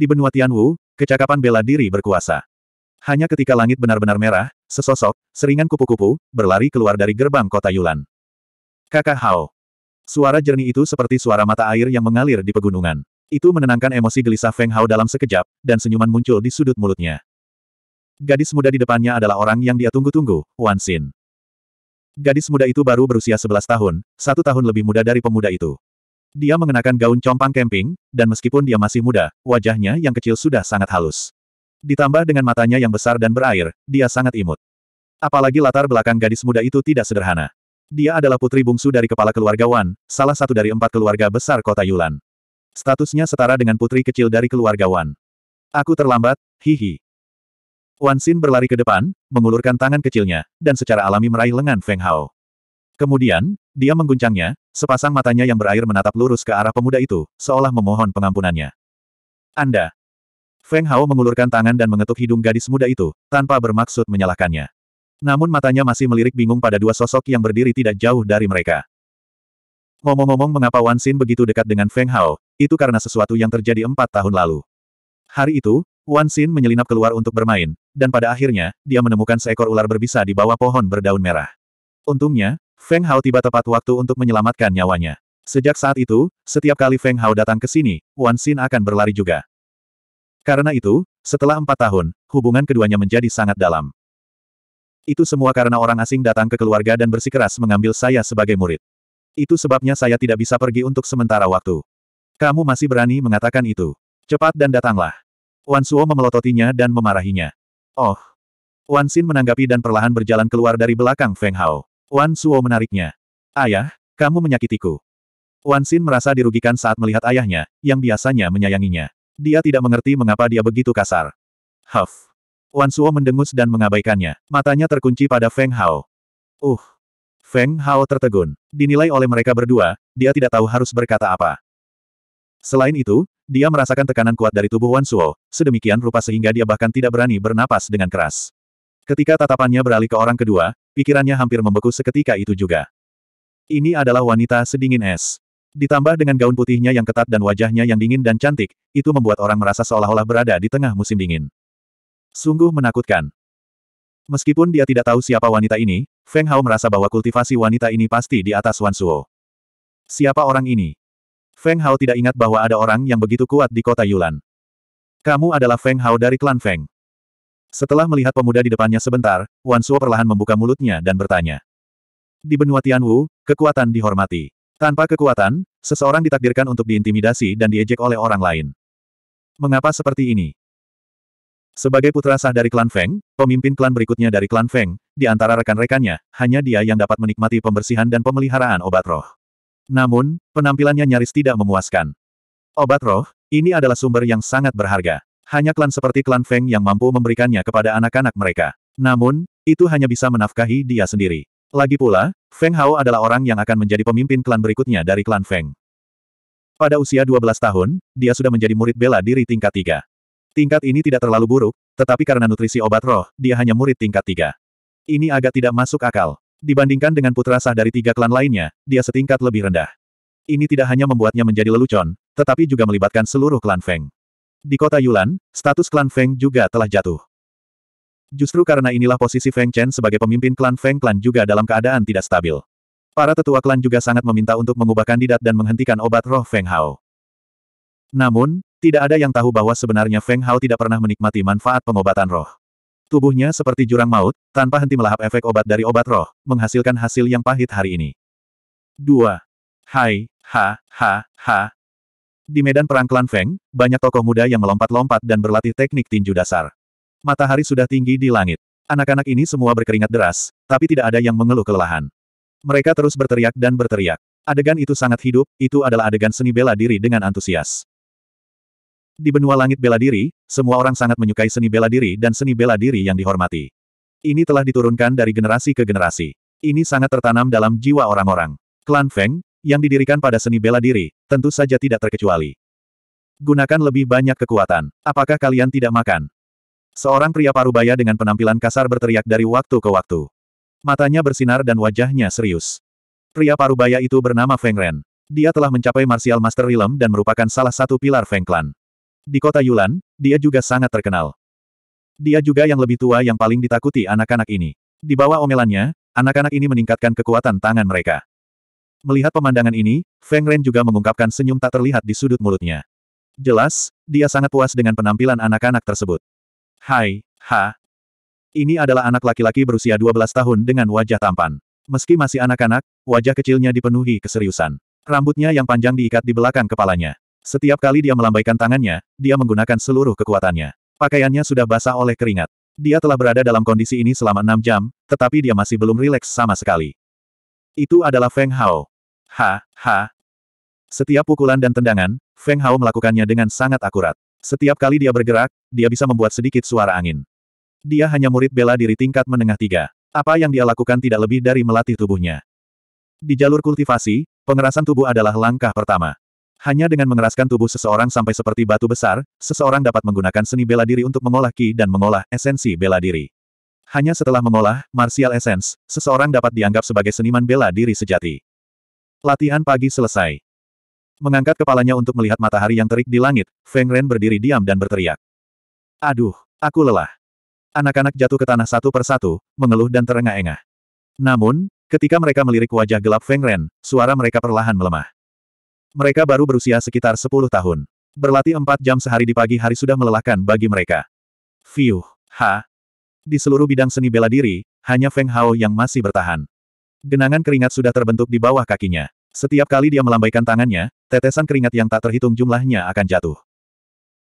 Di benua Tianwu, kecakapan bela diri berkuasa. Hanya ketika langit benar-benar merah, sesosok, seringan kupu-kupu, berlari keluar dari gerbang kota Yulan. Kakak Hao. Suara jernih itu seperti suara mata air yang mengalir di pegunungan. Itu menenangkan emosi gelisah Feng Hao dalam sekejap, dan senyuman muncul di sudut mulutnya. Gadis muda di depannya adalah orang yang dia tunggu-tunggu, Wan Xin. Gadis muda itu baru berusia 11 tahun, satu tahun lebih muda dari pemuda itu. Dia mengenakan gaun compang camping, dan meskipun dia masih muda, wajahnya yang kecil sudah sangat halus. Ditambah dengan matanya yang besar dan berair, dia sangat imut. Apalagi latar belakang gadis muda itu tidak sederhana. Dia adalah putri bungsu dari kepala keluarga Wan, salah satu dari empat keluarga besar kota Yulan. Statusnya setara dengan putri kecil dari keluarga Wan. Aku terlambat, hihi. Wan Xin berlari ke depan, mengulurkan tangan kecilnya, dan secara alami meraih lengan Feng Hao. Kemudian, dia mengguncangnya, sepasang matanya yang berair menatap lurus ke arah pemuda itu, seolah memohon pengampunannya. Anda. Feng Hao mengulurkan tangan dan mengetuk hidung gadis muda itu, tanpa bermaksud menyalahkannya. Namun matanya masih melirik bingung pada dua sosok yang berdiri tidak jauh dari mereka. Ngomong-ngomong mengapa Wan Xin begitu dekat dengan Feng Hao, itu karena sesuatu yang terjadi empat tahun lalu. Hari itu, Wan Xin menyelinap keluar untuk bermain, dan pada akhirnya, dia menemukan seekor ular berbisa di bawah pohon berdaun merah. Untungnya, Feng Hao tiba tepat waktu untuk menyelamatkan nyawanya. Sejak saat itu, setiap kali Feng Hao datang ke sini, Wan Xin akan berlari juga. Karena itu, setelah empat tahun, hubungan keduanya menjadi sangat dalam. Itu semua karena orang asing datang ke keluarga dan bersikeras mengambil saya sebagai murid. Itu sebabnya saya tidak bisa pergi untuk sementara waktu. Kamu masih berani mengatakan itu. Cepat dan datanglah. Wan Suo memelototinya dan memarahinya. Oh. Wan Xin menanggapi dan perlahan berjalan keluar dari belakang Feng Hao. Wan Suo menariknya. Ayah, kamu menyakitiku. Wan Xin merasa dirugikan saat melihat ayahnya, yang biasanya menyayanginya. Dia tidak mengerti mengapa dia begitu kasar. Huff. Wan Suo mendengus dan mengabaikannya. Matanya terkunci pada Feng Hao. Uh. Feng Hao tertegun. Dinilai oleh mereka berdua, dia tidak tahu harus berkata apa. Selain itu, dia merasakan tekanan kuat dari tubuh Wan Suo, sedemikian rupa sehingga dia bahkan tidak berani bernapas dengan keras. Ketika tatapannya beralih ke orang kedua, pikirannya hampir membeku seketika itu juga. Ini adalah wanita sedingin es. Ditambah dengan gaun putihnya yang ketat dan wajahnya yang dingin dan cantik, itu membuat orang merasa seolah-olah berada di tengah musim dingin. Sungguh menakutkan. Meskipun dia tidak tahu siapa wanita ini, Feng Hao merasa bahwa kultivasi wanita ini pasti di atas Wan Suo. Siapa orang ini? Feng Hao tidak ingat bahwa ada orang yang begitu kuat di kota Yulan. Kamu adalah Feng Hao dari klan Feng. Setelah melihat pemuda di depannya sebentar, Wan Suo perlahan membuka mulutnya dan bertanya. Di benua Tianwu, kekuatan dihormati. Tanpa kekuatan, seseorang ditakdirkan untuk diintimidasi dan diejek oleh orang lain. Mengapa seperti ini? Sebagai putra sah dari klan Feng, pemimpin klan berikutnya dari klan Feng, di antara rekan-rekannya, hanya dia yang dapat menikmati pembersihan dan pemeliharaan obat roh. Namun, penampilannya nyaris tidak memuaskan. Obat roh, ini adalah sumber yang sangat berharga. Hanya klan seperti klan Feng yang mampu memberikannya kepada anak-anak mereka. Namun, itu hanya bisa menafkahi dia sendiri. Lagi pula, Feng Hao adalah orang yang akan menjadi pemimpin klan berikutnya dari klan Feng. Pada usia 12 tahun, dia sudah menjadi murid bela diri tingkat 3. Tingkat ini tidak terlalu buruk, tetapi karena nutrisi obat roh, dia hanya murid tingkat 3. Ini agak tidak masuk akal. Dibandingkan dengan putra sah dari tiga klan lainnya, dia setingkat lebih rendah. Ini tidak hanya membuatnya menjadi lelucon, tetapi juga melibatkan seluruh klan Feng. Di kota Yulan, status klan Feng juga telah jatuh. Justru karena inilah posisi Feng Chen sebagai pemimpin klan Feng Klan juga dalam keadaan tidak stabil. Para tetua klan juga sangat meminta untuk mengubah kandidat dan menghentikan obat roh Feng Hao. Namun, tidak ada yang tahu bahwa sebenarnya Feng Hao tidak pernah menikmati manfaat pengobatan roh. Tubuhnya seperti jurang maut, tanpa henti melahap efek obat dari obat roh, menghasilkan hasil yang pahit hari ini. 2. Hai, ha, ha, ha, di medan perang klan Feng, banyak tokoh muda yang melompat-lompat dan berlatih teknik tinju dasar. Matahari sudah tinggi di langit. Anak-anak ini semua berkeringat deras, tapi tidak ada yang mengeluh kelelahan. Mereka terus berteriak dan berteriak. Adegan itu sangat hidup, itu adalah adegan seni bela diri dengan antusias. Di benua langit bela diri, semua orang sangat menyukai seni bela diri dan seni bela diri yang dihormati. Ini telah diturunkan dari generasi ke generasi. Ini sangat tertanam dalam jiwa orang-orang. Klan Feng, yang didirikan pada seni bela diri, Tentu saja tidak terkecuali. Gunakan lebih banyak kekuatan. Apakah kalian tidak makan? Seorang pria parubaya dengan penampilan kasar berteriak dari waktu ke waktu. Matanya bersinar dan wajahnya serius. Pria parubaya itu bernama Feng Ren. Dia telah mencapai Martial Master Realm dan merupakan salah satu pilar Feng Clan. Di kota Yulan, dia juga sangat terkenal. Dia juga yang lebih tua yang paling ditakuti anak-anak ini. Di bawah omelannya, anak-anak ini meningkatkan kekuatan tangan mereka. Melihat pemandangan ini, Feng Ren juga mengungkapkan senyum tak terlihat di sudut mulutnya. Jelas, dia sangat puas dengan penampilan anak-anak tersebut. Hai, ha. Ini adalah anak laki-laki berusia 12 tahun dengan wajah tampan. Meski masih anak-anak, wajah kecilnya dipenuhi keseriusan. Rambutnya yang panjang diikat di belakang kepalanya. Setiap kali dia melambaikan tangannya, dia menggunakan seluruh kekuatannya. Pakaiannya sudah basah oleh keringat. Dia telah berada dalam kondisi ini selama enam jam, tetapi dia masih belum rileks sama sekali. Itu adalah Feng Hao. Ha, ha. Setiap pukulan dan tendangan, Feng Hao melakukannya dengan sangat akurat. Setiap kali dia bergerak, dia bisa membuat sedikit suara angin. Dia hanya murid bela diri tingkat menengah tiga. Apa yang dia lakukan tidak lebih dari melatih tubuhnya. Di jalur kultivasi, pengerasan tubuh adalah langkah pertama. Hanya dengan mengeraskan tubuh seseorang sampai seperti batu besar, seseorang dapat menggunakan seni bela diri untuk mengolah ki dan mengolah esensi bela diri. Hanya setelah mengolah martial essence, seseorang dapat dianggap sebagai seniman bela diri sejati. Latihan pagi selesai. Mengangkat kepalanya untuk melihat matahari yang terik di langit, Feng Ren berdiri diam dan berteriak. Aduh, aku lelah. Anak-anak jatuh ke tanah satu persatu, mengeluh dan terengah-engah. Namun, ketika mereka melirik wajah gelap Feng Ren, suara mereka perlahan melemah. Mereka baru berusia sekitar 10 tahun. Berlatih 4 jam sehari di pagi hari sudah melelahkan bagi mereka. Fiuh, ha, di seluruh bidang seni bela diri, hanya Feng Hao yang masih bertahan. Genangan keringat sudah terbentuk di bawah kakinya. Setiap kali dia melambaikan tangannya, tetesan keringat yang tak terhitung jumlahnya akan jatuh.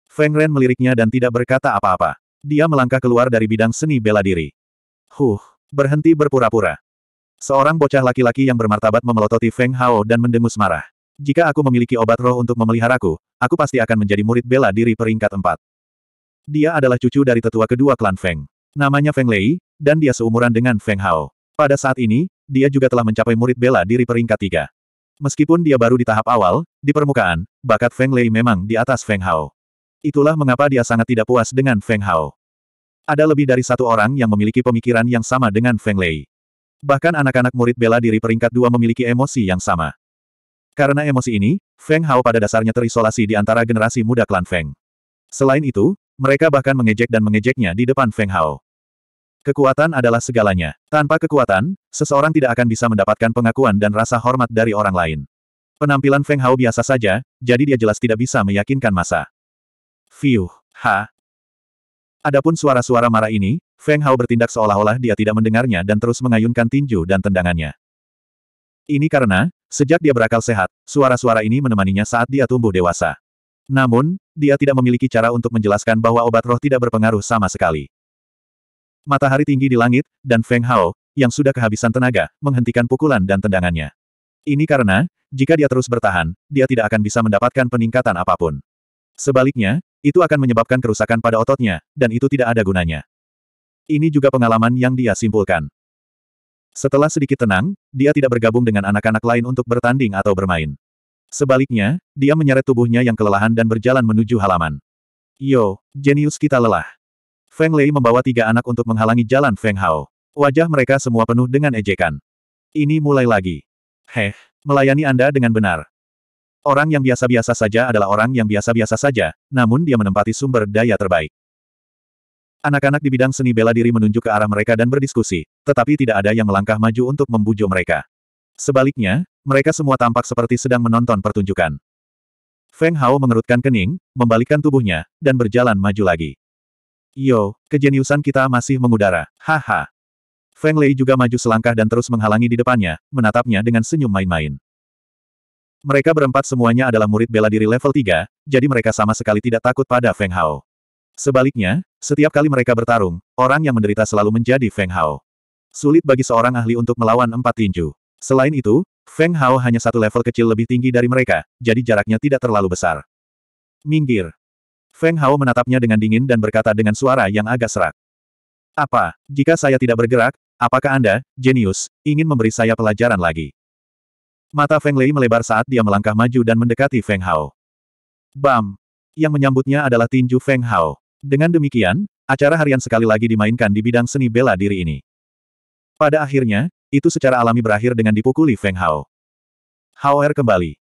Feng Ren meliriknya dan tidak berkata apa-apa. Dia melangkah keluar dari bidang seni bela diri. Huh, berhenti berpura-pura. Seorang bocah laki-laki yang bermartabat memelototi Feng Hao dan mendengus marah. Jika aku memiliki obat roh untuk memeliharaku, aku pasti akan menjadi murid bela diri peringkat empat. Dia adalah cucu dari tetua kedua klan Feng. Namanya Feng Lei, dan dia seumuran dengan Feng Hao. Pada saat ini, dia juga telah mencapai murid bela diri peringkat tiga. Meskipun dia baru di tahap awal, di permukaan, bakat Feng Lei memang di atas Feng Hao. Itulah mengapa dia sangat tidak puas dengan Feng Hao. Ada lebih dari satu orang yang memiliki pemikiran yang sama dengan Feng Lei. Bahkan anak-anak murid bela diri peringkat dua memiliki emosi yang sama. Karena emosi ini, Feng Hao pada dasarnya terisolasi di antara generasi muda klan Feng. Selain itu, mereka bahkan mengejek dan mengejeknya di depan Feng Hao. Kekuatan adalah segalanya. Tanpa kekuatan, seseorang tidak akan bisa mendapatkan pengakuan dan rasa hormat dari orang lain. Penampilan Feng Hao biasa saja, jadi dia jelas tidak bisa meyakinkan masa. Fiuh, ha. Adapun suara-suara marah ini, Feng Hao bertindak seolah-olah dia tidak mendengarnya dan terus mengayunkan tinju dan tendangannya. Ini karena, sejak dia berakal sehat, suara-suara ini menemaninya saat dia tumbuh dewasa. Namun, dia tidak memiliki cara untuk menjelaskan bahwa obat roh tidak berpengaruh sama sekali. Matahari tinggi di langit, dan Feng Hao, yang sudah kehabisan tenaga, menghentikan pukulan dan tendangannya. Ini karena, jika dia terus bertahan, dia tidak akan bisa mendapatkan peningkatan apapun. Sebaliknya, itu akan menyebabkan kerusakan pada ototnya, dan itu tidak ada gunanya. Ini juga pengalaman yang dia simpulkan. Setelah sedikit tenang, dia tidak bergabung dengan anak-anak lain untuk bertanding atau bermain. Sebaliknya, dia menyeret tubuhnya yang kelelahan dan berjalan menuju halaman. Yo, jenius kita lelah. Feng Lei membawa tiga anak untuk menghalangi jalan Feng Hao. Wajah mereka semua penuh dengan ejekan. Ini mulai lagi. Heh, melayani Anda dengan benar. Orang yang biasa-biasa saja adalah orang yang biasa-biasa saja, namun dia menempati sumber daya terbaik. Anak-anak di bidang seni bela diri menunjuk ke arah mereka dan berdiskusi, tetapi tidak ada yang melangkah maju untuk membujuk mereka. Sebaliknya, mereka semua tampak seperti sedang menonton pertunjukan. Feng Hao mengerutkan kening, membalikkan tubuhnya, dan berjalan maju lagi. Yo, kejeniusan kita masih mengudara. Haha. Feng Lei juga maju selangkah dan terus menghalangi di depannya, menatapnya dengan senyum main-main. Mereka berempat semuanya adalah murid bela diri level 3, jadi mereka sama sekali tidak takut pada Feng Hao. Sebaliknya, setiap kali mereka bertarung, orang yang menderita selalu menjadi Feng Hao. Sulit bagi seorang ahli untuk melawan empat tinju. Selain itu, Feng Hao hanya satu level kecil lebih tinggi dari mereka, jadi jaraknya tidak terlalu besar. Minggir. Feng Hao menatapnya dengan dingin dan berkata dengan suara yang agak serak. Apa, jika saya tidak bergerak, apakah Anda, jenius, ingin memberi saya pelajaran lagi? Mata Feng Lei melebar saat dia melangkah maju dan mendekati Feng Hao. Bam! Yang menyambutnya adalah tinju Feng Hao. Dengan demikian, acara harian sekali lagi dimainkan di bidang seni bela diri ini. Pada akhirnya, itu secara alami berakhir dengan dipukuli Feng Hao. Hao Er kembali.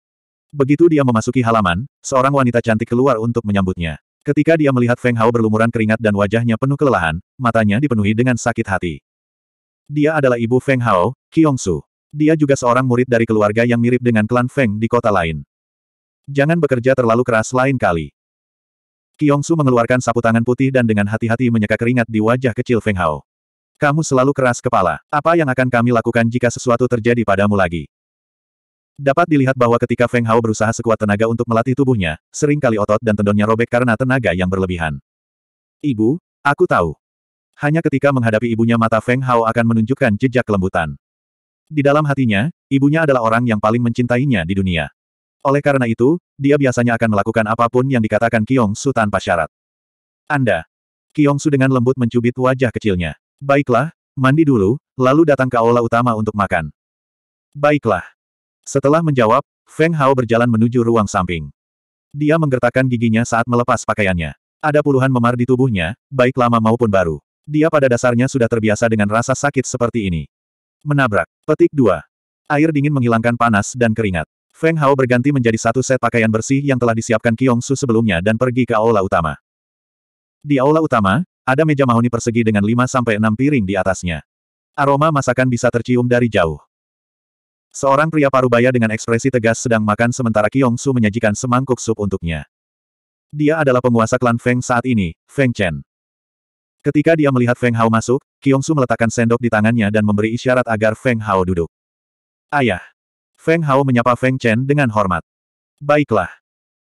Begitu dia memasuki halaman, seorang wanita cantik keluar untuk menyambutnya. Ketika dia melihat Feng Hao berlumuran keringat dan wajahnya penuh kelelahan, matanya dipenuhi dengan sakit hati. Dia adalah ibu Feng Hao, Kyong Su. Dia juga seorang murid dari keluarga yang mirip dengan klan Feng di kota lain. Jangan bekerja terlalu keras lain kali. Kyong Su mengeluarkan sapu tangan putih dan dengan hati-hati menyeka keringat di wajah kecil Feng Hao. Kamu selalu keras kepala. Apa yang akan kami lakukan jika sesuatu terjadi padamu lagi? Dapat dilihat bahwa ketika Feng Hao berusaha sekuat tenaga untuk melatih tubuhnya, seringkali otot dan tendonnya robek karena tenaga yang berlebihan. Ibu, aku tahu. Hanya ketika menghadapi ibunya mata Feng Hao akan menunjukkan jejak kelembutan. Di dalam hatinya, ibunya adalah orang yang paling mencintainya di dunia. Oleh karena itu, dia biasanya akan melakukan apapun yang dikatakan Kiong Su tanpa syarat. Anda. Kiong Su dengan lembut mencubit wajah kecilnya. Baiklah, mandi dulu, lalu datang ke aula utama untuk makan. Baiklah. Setelah menjawab, Feng Hao berjalan menuju ruang samping. Dia menggertakkan giginya saat melepas pakaiannya. Ada puluhan memar di tubuhnya, baik lama maupun baru. Dia pada dasarnya sudah terbiasa dengan rasa sakit seperti ini. Menabrak. Petik 2. Air dingin menghilangkan panas dan keringat. Feng Hao berganti menjadi satu set pakaian bersih yang telah disiapkan Kiong Su sebelumnya dan pergi ke aula utama. Di aula utama, ada meja mahoni persegi dengan 5-6 piring di atasnya. Aroma masakan bisa tercium dari jauh. Seorang pria parubaya dengan ekspresi tegas sedang makan sementara Kyong Su menyajikan semangkuk sup untuknya. Dia adalah penguasa klan Feng saat ini, Feng Chen. Ketika dia melihat Feng Hao masuk, Kyong Su meletakkan sendok di tangannya dan memberi isyarat agar Feng Hao duduk. Ayah. Feng Hao menyapa Feng Chen dengan hormat. Baiklah.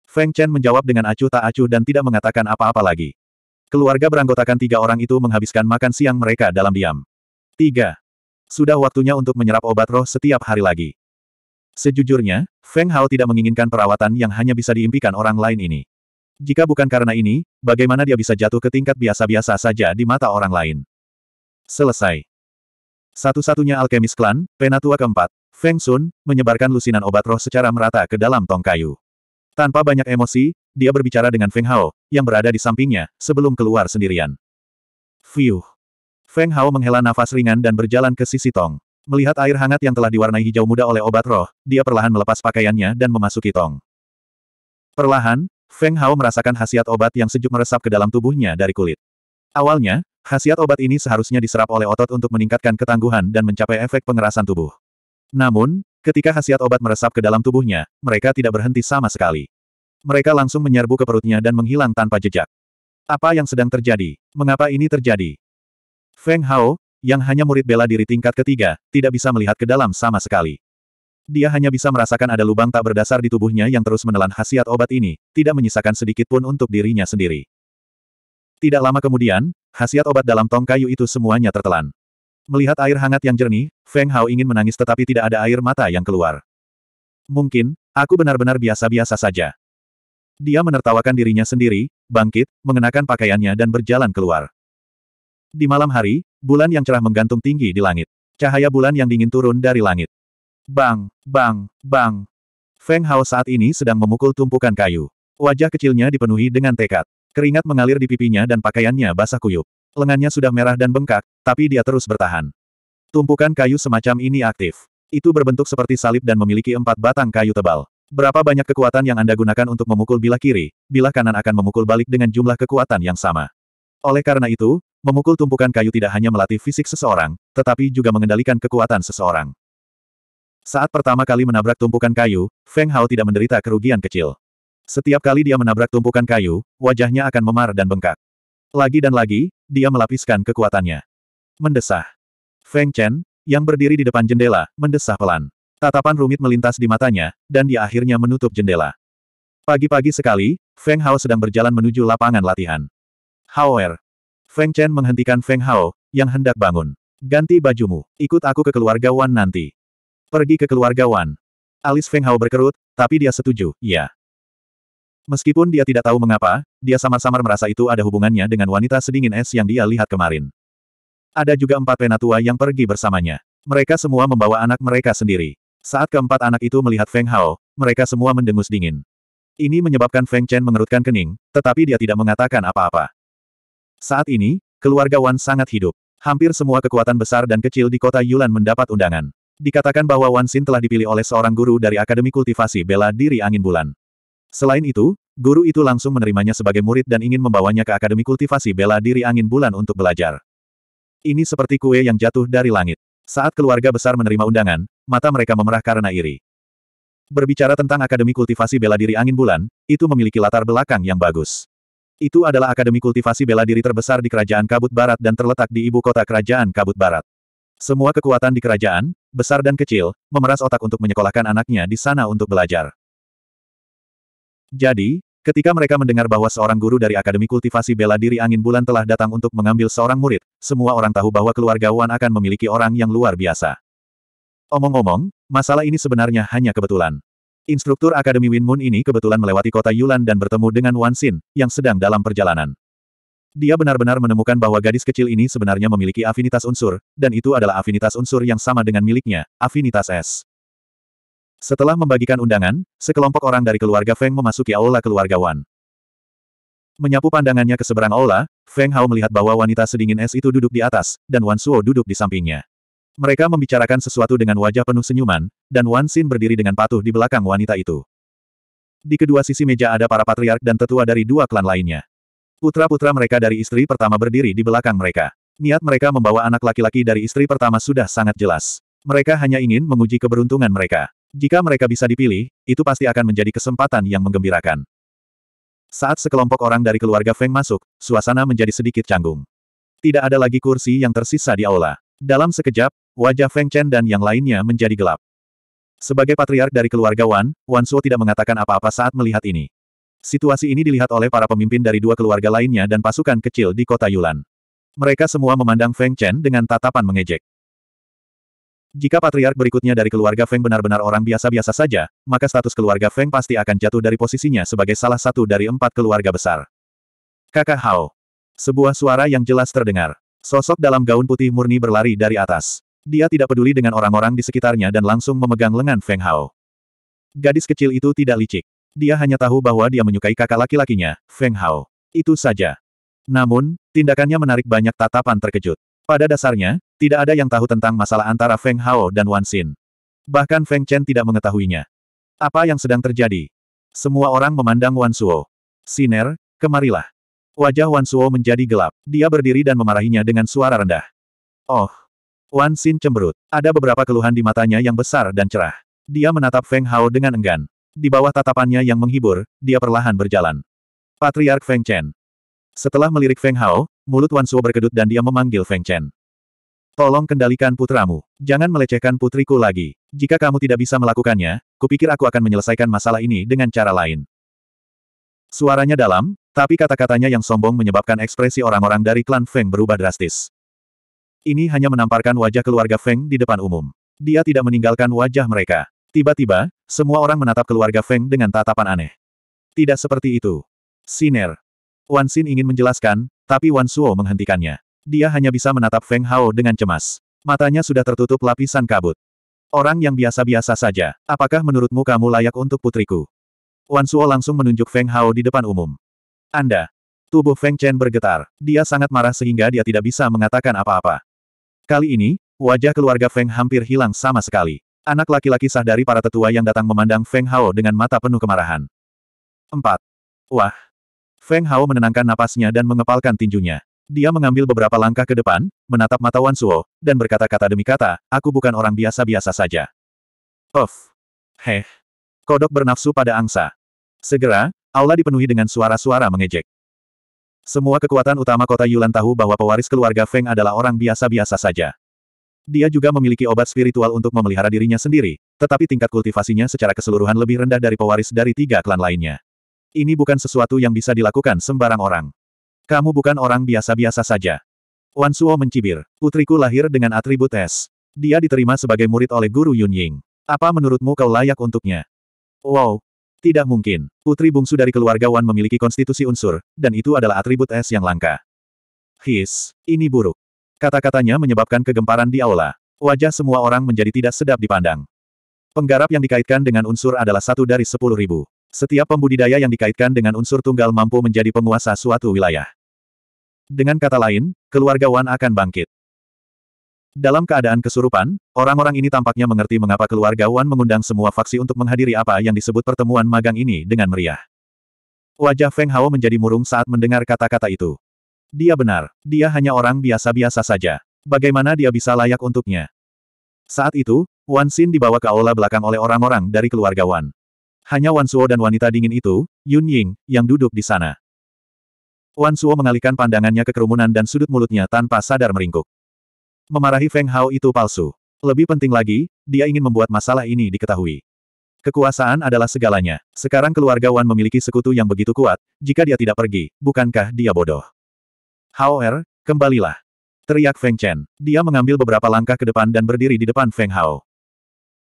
Feng Chen menjawab dengan acuh tak acuh dan tidak mengatakan apa-apa lagi. Keluarga beranggotakan tiga orang itu menghabiskan makan siang mereka dalam diam. Tiga. Sudah waktunya untuk menyerap obat roh setiap hari lagi. Sejujurnya, Feng Hao tidak menginginkan perawatan yang hanya bisa diimpikan orang lain ini. Jika bukan karena ini, bagaimana dia bisa jatuh ke tingkat biasa-biasa saja di mata orang lain? Selesai. Satu-satunya alkemis klan, Penatua keempat, Feng Sun, menyebarkan lusinan obat roh secara merata ke dalam tong kayu. Tanpa banyak emosi, dia berbicara dengan Feng Hao, yang berada di sampingnya, sebelum keluar sendirian. Fiuh. Feng Hao menghela nafas ringan dan berjalan ke sisi tong. Melihat air hangat yang telah diwarnai hijau muda oleh obat roh, dia perlahan melepas pakaiannya dan memasuki tong. Perlahan, Feng Hao merasakan khasiat obat yang sejuk meresap ke dalam tubuhnya dari kulit. Awalnya, khasiat obat ini seharusnya diserap oleh otot untuk meningkatkan ketangguhan dan mencapai efek pengerasan tubuh. Namun, ketika khasiat obat meresap ke dalam tubuhnya, mereka tidak berhenti sama sekali. Mereka langsung menyerbu ke perutnya dan menghilang tanpa jejak. Apa yang sedang terjadi? Mengapa ini terjadi? Feng Hao, yang hanya murid bela diri tingkat ketiga, tidak bisa melihat ke dalam sama sekali. Dia hanya bisa merasakan ada lubang tak berdasar di tubuhnya yang terus menelan khasiat obat ini, tidak menyisakan sedikit pun untuk dirinya sendiri. Tidak lama kemudian, khasiat obat dalam tong kayu itu semuanya tertelan. Melihat air hangat yang jernih, Feng Hao ingin menangis tetapi tidak ada air mata yang keluar. Mungkin, aku benar-benar biasa-biasa saja. Dia menertawakan dirinya sendiri, bangkit, mengenakan pakaiannya dan berjalan keluar. Di malam hari, bulan yang cerah menggantung tinggi di langit. Cahaya bulan yang dingin turun dari langit. Bang, bang, bang. Feng Hao saat ini sedang memukul tumpukan kayu. Wajah kecilnya dipenuhi dengan tekad. Keringat mengalir di pipinya dan pakaiannya basah kuyup. Lengannya sudah merah dan bengkak, tapi dia terus bertahan. Tumpukan kayu semacam ini aktif. Itu berbentuk seperti salib dan memiliki empat batang kayu tebal. Berapa banyak kekuatan yang Anda gunakan untuk memukul bilah kiri, bilah kanan akan memukul balik dengan jumlah kekuatan yang sama. Oleh karena itu, Memukul tumpukan kayu tidak hanya melatih fisik seseorang, tetapi juga mengendalikan kekuatan seseorang. Saat pertama kali menabrak tumpukan kayu, Feng Hao tidak menderita kerugian kecil. Setiap kali dia menabrak tumpukan kayu, wajahnya akan memar dan bengkak. Lagi dan lagi, dia melapiskan kekuatannya. Mendesah. Feng Chen, yang berdiri di depan jendela, mendesah pelan. Tatapan rumit melintas di matanya, dan dia akhirnya menutup jendela. Pagi-pagi sekali, Feng Hao sedang berjalan menuju lapangan latihan. Er, Feng Chen menghentikan Feng Hao, yang hendak bangun. Ganti bajumu, ikut aku ke keluarga Wan nanti. Pergi ke keluarga Wan. Alis Feng Hao berkerut, tapi dia setuju, Ya. Meskipun dia tidak tahu mengapa, dia samar-samar merasa itu ada hubungannya dengan wanita sedingin es yang dia lihat kemarin. Ada juga empat penatua yang pergi bersamanya. Mereka semua membawa anak mereka sendiri. Saat keempat anak itu melihat Feng Hao, mereka semua mendengus dingin. Ini menyebabkan Feng Chen mengerutkan kening, tetapi dia tidak mengatakan apa-apa. Saat ini, keluarga Wan sangat hidup. Hampir semua kekuatan besar dan kecil di kota Yulan mendapat undangan. Dikatakan bahwa Wan Xin telah dipilih oleh seorang guru dari Akademi Kultivasi Bela Diri Angin Bulan. Selain itu, guru itu langsung menerimanya sebagai murid dan ingin membawanya ke Akademi Kultivasi Bela Diri Angin Bulan untuk belajar. Ini seperti kue yang jatuh dari langit. Saat keluarga besar menerima undangan, mata mereka memerah karena iri. Berbicara tentang Akademi Kultivasi Bela Diri Angin Bulan, itu memiliki latar belakang yang bagus. Itu adalah akademi kultivasi bela diri terbesar di Kerajaan Kabut Barat dan terletak di ibu kota Kerajaan Kabut Barat. Semua kekuatan di kerajaan, besar dan kecil, memeras otak untuk menyekolahkan anaknya di sana untuk belajar. Jadi, ketika mereka mendengar bahwa seorang guru dari Akademi Kultivasi Bela Diri Angin Bulan telah datang untuk mengambil seorang murid, semua orang tahu bahwa keluarga Wan akan memiliki orang yang luar biasa. Omong-omong, masalah ini sebenarnya hanya kebetulan. Instruktur Akademi Win Moon ini kebetulan melewati kota Yulan dan bertemu dengan Wan Xin, yang sedang dalam perjalanan. Dia benar-benar menemukan bahwa gadis kecil ini sebenarnya memiliki afinitas unsur, dan itu adalah afinitas unsur yang sama dengan miliknya, afinitas es. Setelah membagikan undangan, sekelompok orang dari keluarga Feng memasuki aula keluarga Wan. Menyapu pandangannya ke seberang aula, Feng Hao melihat bahwa wanita sedingin es itu duduk di atas, dan Wan Suo duduk di sampingnya. Mereka membicarakan sesuatu dengan wajah penuh senyuman, dan Wan Xin berdiri dengan patuh di belakang wanita itu. Di kedua sisi meja ada para patriark dan tetua dari dua klan lainnya. Putra-putra mereka dari istri pertama berdiri di belakang mereka. Niat mereka membawa anak laki-laki dari istri pertama sudah sangat jelas. Mereka hanya ingin menguji keberuntungan mereka. Jika mereka bisa dipilih, itu pasti akan menjadi kesempatan yang menggembirakan. Saat sekelompok orang dari keluarga Feng masuk, suasana menjadi sedikit canggung. Tidak ada lagi kursi yang tersisa di aula. Dalam sekejap, Wajah Feng Chen dan yang lainnya menjadi gelap. Sebagai patriark dari keluarga Wan, Wan Suo tidak mengatakan apa-apa saat melihat ini. Situasi ini dilihat oleh para pemimpin dari dua keluarga lainnya dan pasukan kecil di kota Yulan. Mereka semua memandang Feng Chen dengan tatapan mengejek. Jika patriark berikutnya dari keluarga Feng benar-benar orang biasa-biasa saja, maka status keluarga Feng pasti akan jatuh dari posisinya sebagai salah satu dari empat keluarga besar. Kakak Hao. Sebuah suara yang jelas terdengar. Sosok dalam gaun putih murni berlari dari atas. Dia tidak peduli dengan orang-orang di sekitarnya dan langsung memegang lengan Feng Hao. Gadis kecil itu tidak licik. Dia hanya tahu bahwa dia menyukai kakak laki-lakinya, Feng Hao. Itu saja. Namun, tindakannya menarik banyak tatapan terkejut. Pada dasarnya, tidak ada yang tahu tentang masalah antara Feng Hao dan Wan Xin. Bahkan Feng Chen tidak mengetahuinya. Apa yang sedang terjadi? Semua orang memandang Wan Suo. Siner, kemarilah. Wajah Wan Suo menjadi gelap. Dia berdiri dan memarahinya dengan suara rendah. Oh, Wan Xin cemberut. Ada beberapa keluhan di matanya yang besar dan cerah. Dia menatap Feng Hao dengan enggan. Di bawah tatapannya yang menghibur, dia perlahan berjalan. Patriark Feng Chen. Setelah melirik Feng Hao, mulut Wan Suo berkedut dan dia memanggil Feng Chen. Tolong kendalikan putramu. Jangan melecehkan putriku lagi. Jika kamu tidak bisa melakukannya, kupikir aku akan menyelesaikan masalah ini dengan cara lain. Suaranya dalam, tapi kata-katanya yang sombong menyebabkan ekspresi orang-orang dari klan Feng berubah drastis. Ini hanya menamparkan wajah keluarga Feng di depan umum. Dia tidak meninggalkan wajah mereka. Tiba-tiba, semua orang menatap keluarga Feng dengan tatapan aneh. Tidak seperti itu. Siner. Wan Xin ingin menjelaskan, tapi Wan Suo menghentikannya. Dia hanya bisa menatap Feng Hao dengan cemas. Matanya sudah tertutup lapisan kabut. Orang yang biasa-biasa saja, apakah menurutmu kamu layak untuk putriku? Wan Suo langsung menunjuk Feng Hao di depan umum. Anda. Tubuh Feng Chen bergetar. Dia sangat marah sehingga dia tidak bisa mengatakan apa-apa. Kali ini, wajah keluarga Feng hampir hilang sama sekali. Anak laki-laki sah dari para tetua yang datang memandang Feng Hao dengan mata penuh kemarahan. 4. Wah! Feng Hao menenangkan napasnya dan mengepalkan tinjunya. Dia mengambil beberapa langkah ke depan, menatap mata Wan Suo, dan berkata-kata demi kata, aku bukan orang biasa-biasa saja. Of! Heh! Kodok bernafsu pada angsa. Segera, aula dipenuhi dengan suara-suara mengejek. Semua kekuatan utama kota Yulan tahu bahwa pewaris keluarga Feng adalah orang biasa-biasa saja. Dia juga memiliki obat spiritual untuk memelihara dirinya sendiri, tetapi tingkat kultivasinya secara keseluruhan lebih rendah dari pewaris dari tiga klan lainnya. Ini bukan sesuatu yang bisa dilakukan sembarang orang. Kamu bukan orang biasa-biasa saja. Wan Suo mencibir. Putriku lahir dengan atribut es. Dia diterima sebagai murid oleh guru Yun Ying. Apa menurutmu kau layak untuknya? Wow, tidak mungkin. Putri bungsu dari keluarga Wan memiliki konstitusi unsur, dan itu adalah atribut es yang langka. His, ini buruk. Kata-katanya menyebabkan kegemparan di aula. Wajah semua orang menjadi tidak sedap dipandang. Penggarap yang dikaitkan dengan unsur adalah satu dari sepuluh ribu. Setiap pembudidaya yang dikaitkan dengan unsur tunggal mampu menjadi penguasa suatu wilayah. Dengan kata lain, keluarga Wan akan bangkit. Dalam keadaan kesurupan, orang-orang ini tampaknya mengerti mengapa keluarga Wan mengundang semua faksi untuk menghadiri apa yang disebut pertemuan magang ini dengan meriah. Wajah Feng Hao menjadi murung saat mendengar kata-kata itu. Dia benar, dia hanya orang biasa-biasa saja. Bagaimana dia bisa layak untuknya? Saat itu, Wan Xin dibawa ke aula belakang oleh orang-orang dari keluarga Wan. Hanya Wan Suo dan wanita dingin itu, Yun Ying, yang duduk di sana. Wan Suo mengalihkan pandangannya ke kerumunan dan sudut mulutnya tanpa sadar meringkuk. Memarahi Feng Hao itu palsu. Lebih penting lagi, dia ingin membuat masalah ini diketahui. Kekuasaan adalah segalanya. Sekarang keluarga Wan memiliki sekutu yang begitu kuat, jika dia tidak pergi, bukankah dia bodoh? Hao Er, kembalilah. Teriak Feng Chen. Dia mengambil beberapa langkah ke depan dan berdiri di depan Feng Hao.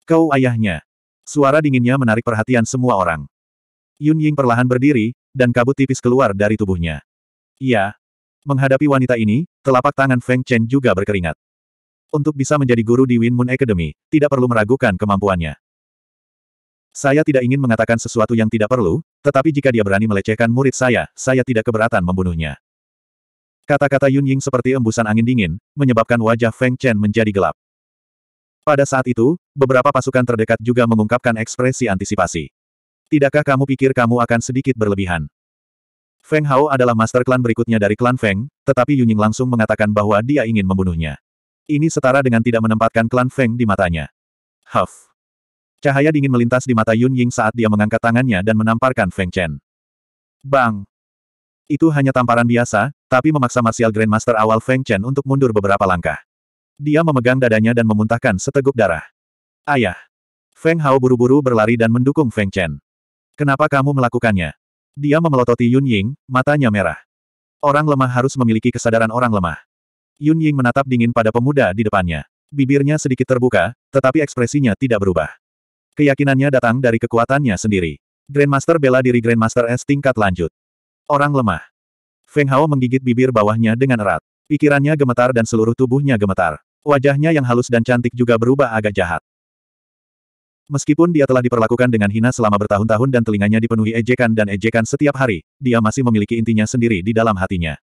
Kau ayahnya. Suara dinginnya menarik perhatian semua orang. Yun Ying perlahan berdiri, dan kabut tipis keluar dari tubuhnya. Iya. Menghadapi wanita ini, telapak tangan Feng Chen juga berkeringat. Untuk bisa menjadi guru di Win Moon Academy, tidak perlu meragukan kemampuannya. Saya tidak ingin mengatakan sesuatu yang tidak perlu, tetapi jika dia berani melecehkan murid saya, saya tidak keberatan membunuhnya. Kata-kata Yun Ying seperti embusan angin dingin, menyebabkan wajah Feng Chen menjadi gelap. Pada saat itu, beberapa pasukan terdekat juga mengungkapkan ekspresi antisipasi. Tidakkah kamu pikir kamu akan sedikit berlebihan? Feng Hao adalah master klan berikutnya dari klan Feng, tetapi Yun Ying langsung mengatakan bahwa dia ingin membunuhnya. Ini setara dengan tidak menempatkan klan Feng di matanya. Huff. Cahaya dingin melintas di mata Yun Ying saat dia mengangkat tangannya dan menamparkan Feng Chen. Bang! Itu hanya tamparan biasa, tapi memaksa Martial Grandmaster awal Feng Chen untuk mundur beberapa langkah. Dia memegang dadanya dan memuntahkan seteguk darah. Ayah! Feng Hao buru-buru berlari dan mendukung Feng Chen. Kenapa kamu melakukannya? Dia memelototi Yun Ying, matanya merah. Orang lemah harus memiliki kesadaran orang lemah. Yun Ying menatap dingin pada pemuda di depannya. Bibirnya sedikit terbuka, tetapi ekspresinya tidak berubah. Keyakinannya datang dari kekuatannya sendiri. Grandmaster bela diri Grandmaster S tingkat lanjut. Orang lemah. Feng Hao menggigit bibir bawahnya dengan erat. Pikirannya gemetar dan seluruh tubuhnya gemetar. Wajahnya yang halus dan cantik juga berubah agak jahat. Meskipun dia telah diperlakukan dengan hina selama bertahun-tahun dan telinganya dipenuhi ejekan dan ejekan setiap hari, dia masih memiliki intinya sendiri di dalam hatinya.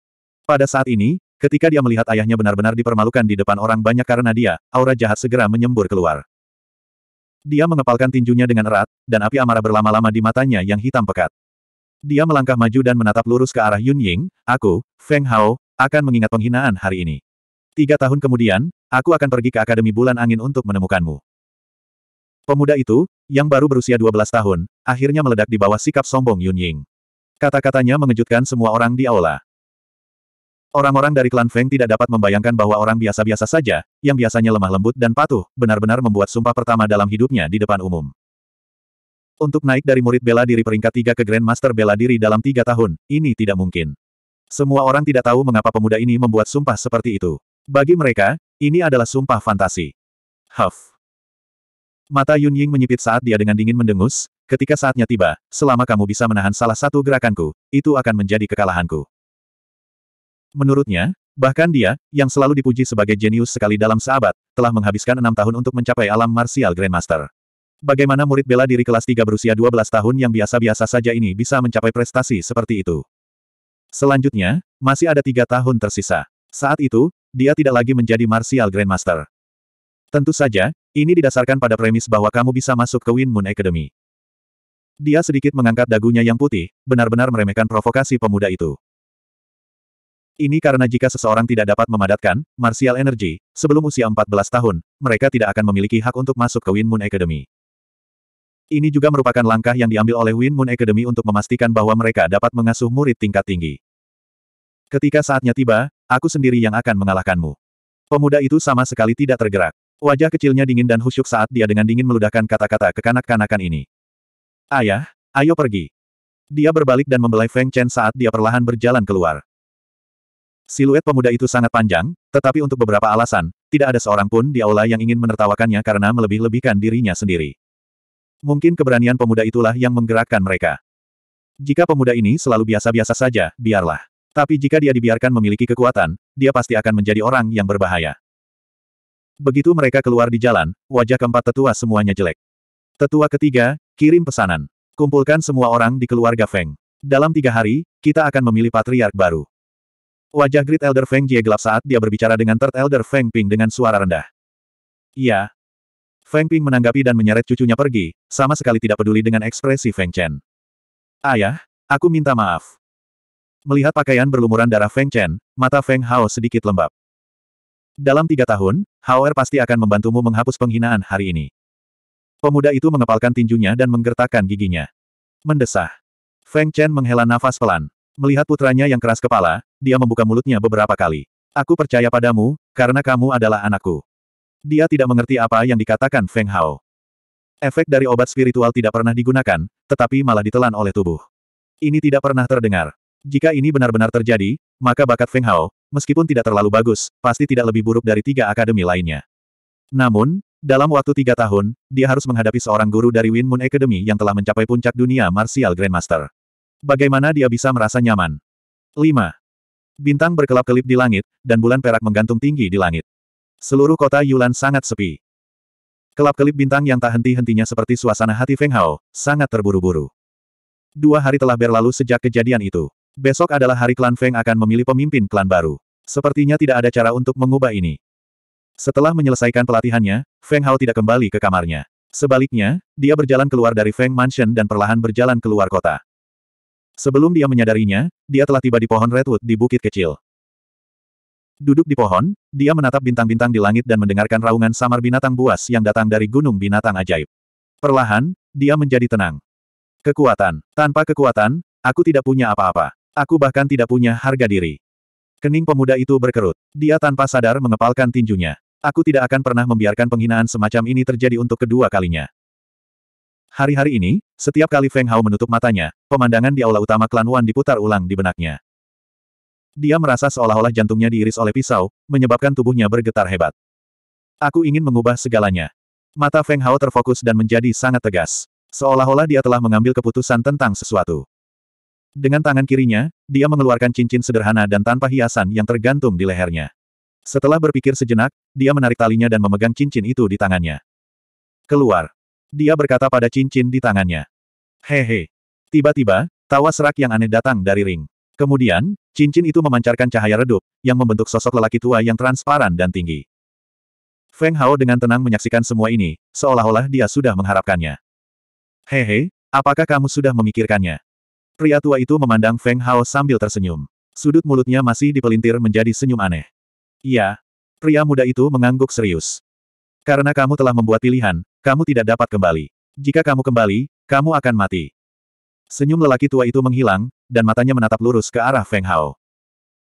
Pada saat ini, Ketika dia melihat ayahnya benar-benar dipermalukan di depan orang banyak karena dia, aura jahat segera menyembur keluar. Dia mengepalkan tinjunya dengan erat, dan api amarah berlama-lama di matanya yang hitam pekat. Dia melangkah maju dan menatap lurus ke arah Yun Ying, aku, Feng Hao, akan mengingat penghinaan hari ini. Tiga tahun kemudian, aku akan pergi ke Akademi Bulan Angin untuk menemukanmu. Pemuda itu, yang baru berusia 12 tahun, akhirnya meledak di bawah sikap sombong Yun Ying. Kata-katanya mengejutkan semua orang di aula. Orang-orang dari klan Feng tidak dapat membayangkan bahwa orang biasa-biasa saja, yang biasanya lemah lembut dan patuh, benar-benar membuat sumpah pertama dalam hidupnya di depan umum. Untuk naik dari murid bela diri peringkat tiga ke Grandmaster bela diri dalam tiga tahun, ini tidak mungkin. Semua orang tidak tahu mengapa pemuda ini membuat sumpah seperti itu. Bagi mereka, ini adalah sumpah fantasi. Huff. Mata Yun Ying menyipit saat dia dengan dingin mendengus, ketika saatnya tiba, selama kamu bisa menahan salah satu gerakanku, itu akan menjadi kekalahanku. Menurutnya, bahkan dia, yang selalu dipuji sebagai jenius sekali dalam seabad, telah menghabiskan enam tahun untuk mencapai alam martial Grandmaster. Bagaimana murid bela diri kelas 3 berusia 12 tahun yang biasa-biasa saja ini bisa mencapai prestasi seperti itu? Selanjutnya, masih ada tiga tahun tersisa. Saat itu, dia tidak lagi menjadi Martial Grandmaster. Tentu saja, ini didasarkan pada premis bahwa kamu bisa masuk ke Win Moon Academy. Dia sedikit mengangkat dagunya yang putih, benar-benar meremehkan provokasi pemuda itu. Ini karena jika seseorang tidak dapat memadatkan martial energy sebelum usia 14 tahun, mereka tidak akan memiliki hak untuk masuk ke Win Moon Academy. Ini juga merupakan langkah yang diambil oleh Win Moon Academy untuk memastikan bahwa mereka dapat mengasuh murid tingkat tinggi. Ketika saatnya tiba, aku sendiri yang akan mengalahkanmu. Pemuda itu sama sekali tidak tergerak. Wajah kecilnya dingin dan husyuk saat dia dengan dingin meludahkan kata-kata kekanak-kanakan ini. Ayah, ayo pergi. Dia berbalik dan membelai Feng Chen saat dia perlahan berjalan keluar. Siluet pemuda itu sangat panjang, tetapi untuk beberapa alasan, tidak ada seorang pun di aula yang ingin menertawakannya karena melebih-lebihkan dirinya sendiri. Mungkin keberanian pemuda itulah yang menggerakkan mereka. Jika pemuda ini selalu biasa-biasa saja, biarlah. Tapi jika dia dibiarkan memiliki kekuatan, dia pasti akan menjadi orang yang berbahaya. Begitu mereka keluar di jalan, wajah keempat tetua semuanya jelek. Tetua ketiga, kirim pesanan. Kumpulkan semua orang di keluarga Feng. Dalam tiga hari, kita akan memilih patriark baru. Wajah Great Elder Feng Jie gelap saat dia berbicara dengan Third Elder Feng Ping dengan suara rendah. Iya. Feng Ping menanggapi dan menyeret cucunya pergi, sama sekali tidak peduli dengan ekspresi Feng Chen. Ayah, aku minta maaf. Melihat pakaian berlumuran darah Feng Chen, mata Feng Hao sedikit lembab. Dalam tiga tahun, Hao Er pasti akan membantumu menghapus penghinaan hari ini. Pemuda itu mengepalkan tinjunya dan menggertakkan giginya. Mendesah. Feng Chen menghela nafas pelan. Melihat putranya yang keras kepala, dia membuka mulutnya beberapa kali. Aku percaya padamu, karena kamu adalah anakku. Dia tidak mengerti apa yang dikatakan Feng Hao. Efek dari obat spiritual tidak pernah digunakan, tetapi malah ditelan oleh tubuh. Ini tidak pernah terdengar. Jika ini benar-benar terjadi, maka bakat Feng Hao, meskipun tidak terlalu bagus, pasti tidak lebih buruk dari tiga akademi lainnya. Namun, dalam waktu tiga tahun, dia harus menghadapi seorang guru dari Win Moon Academy yang telah mencapai puncak dunia martial Grandmaster. Bagaimana dia bisa merasa nyaman? 5. Bintang berkelap-kelip di langit, dan bulan perak menggantung tinggi di langit. Seluruh kota Yulan sangat sepi. Kelap-kelip bintang yang tak henti-hentinya seperti suasana hati Feng Hao, sangat terburu-buru. Dua hari telah berlalu sejak kejadian itu. Besok adalah hari klan Feng akan memilih pemimpin klan baru. Sepertinya tidak ada cara untuk mengubah ini. Setelah menyelesaikan pelatihannya, Feng Hao tidak kembali ke kamarnya. Sebaliknya, dia berjalan keluar dari Feng Mansion dan perlahan berjalan keluar kota. Sebelum dia menyadarinya, dia telah tiba di pohon Redwood di bukit kecil. Duduk di pohon, dia menatap bintang-bintang di langit dan mendengarkan raungan samar binatang buas yang datang dari gunung binatang ajaib. Perlahan, dia menjadi tenang. Kekuatan. Tanpa kekuatan, aku tidak punya apa-apa. Aku bahkan tidak punya harga diri. Kening pemuda itu berkerut. Dia tanpa sadar mengepalkan tinjunya. Aku tidak akan pernah membiarkan penghinaan semacam ini terjadi untuk kedua kalinya. Hari-hari ini, setiap kali Feng Hao menutup matanya, pemandangan di aula utama klan Wan diputar ulang di benaknya. Dia merasa seolah-olah jantungnya diiris oleh pisau, menyebabkan tubuhnya bergetar hebat. Aku ingin mengubah segalanya. Mata Feng Hao terfokus dan menjadi sangat tegas. Seolah-olah dia telah mengambil keputusan tentang sesuatu. Dengan tangan kirinya, dia mengeluarkan cincin sederhana dan tanpa hiasan yang tergantung di lehernya. Setelah berpikir sejenak, dia menarik talinya dan memegang cincin itu di tangannya. Keluar. Dia berkata pada cincin di tangannya. Hehe. Tiba-tiba, tawa serak yang aneh datang dari ring. Kemudian, cincin itu memancarkan cahaya redup, yang membentuk sosok lelaki tua yang transparan dan tinggi. Feng Hao dengan tenang menyaksikan semua ini, seolah-olah dia sudah mengharapkannya. Hehe, apakah kamu sudah memikirkannya? Pria tua itu memandang Feng Hao sambil tersenyum. Sudut mulutnya masih dipelintir menjadi senyum aneh. Iya. Pria muda itu mengangguk serius. Karena kamu telah membuat pilihan, kamu tidak dapat kembali. Jika kamu kembali, kamu akan mati. Senyum lelaki tua itu menghilang, dan matanya menatap lurus ke arah Feng Hao.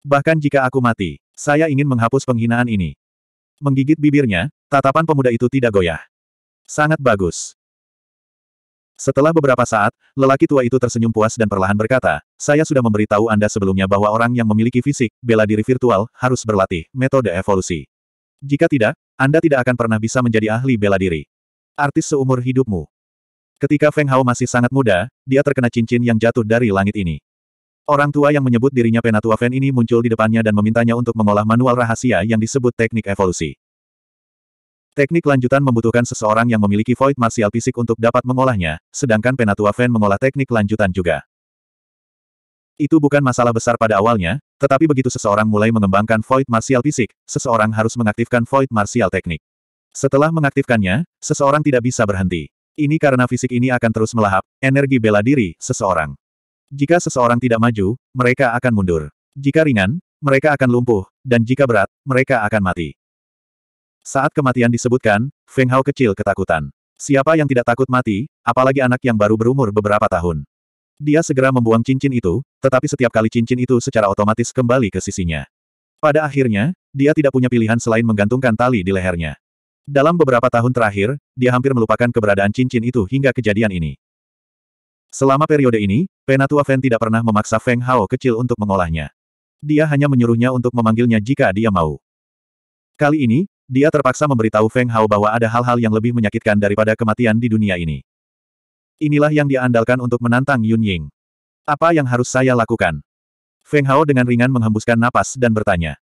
Bahkan jika aku mati, saya ingin menghapus penghinaan ini. Menggigit bibirnya, tatapan pemuda itu tidak goyah. Sangat bagus. Setelah beberapa saat, lelaki tua itu tersenyum puas dan perlahan berkata, saya sudah memberitahu Anda sebelumnya bahwa orang yang memiliki fisik, bela diri virtual, harus berlatih, metode evolusi. Jika tidak, Anda tidak akan pernah bisa menjadi ahli bela diri. Artis seumur hidupmu. Ketika Feng Hao masih sangat muda, dia terkena cincin yang jatuh dari langit ini. Orang tua yang menyebut dirinya Penatua Fen ini muncul di depannya dan memintanya untuk mengolah manual rahasia yang disebut teknik evolusi. Teknik lanjutan membutuhkan seseorang yang memiliki void martial fisik untuk dapat mengolahnya, sedangkan Penatua Fen mengolah teknik lanjutan juga. Itu bukan masalah besar pada awalnya, tetapi begitu seseorang mulai mengembangkan void martial fisik, seseorang harus mengaktifkan void martial teknik. Setelah mengaktifkannya, seseorang tidak bisa berhenti. Ini karena fisik ini akan terus melahap, energi bela diri, seseorang. Jika seseorang tidak maju, mereka akan mundur. Jika ringan, mereka akan lumpuh, dan jika berat, mereka akan mati. Saat kematian disebutkan, Feng Hao kecil ketakutan. Siapa yang tidak takut mati, apalagi anak yang baru berumur beberapa tahun. Dia segera membuang cincin itu, tetapi setiap kali cincin itu secara otomatis kembali ke sisinya. Pada akhirnya, dia tidak punya pilihan selain menggantungkan tali di lehernya. Dalam beberapa tahun terakhir, dia hampir melupakan keberadaan cincin itu hingga kejadian ini. Selama periode ini, Penatua Feng tidak pernah memaksa Feng Hao kecil untuk mengolahnya. Dia hanya menyuruhnya untuk memanggilnya jika dia mau. Kali ini, dia terpaksa memberitahu Feng Hao bahwa ada hal-hal yang lebih menyakitkan daripada kematian di dunia ini. Inilah yang dia andalkan untuk menantang Yun Ying. Apa yang harus saya lakukan? Feng Hao dengan ringan menghembuskan napas dan bertanya.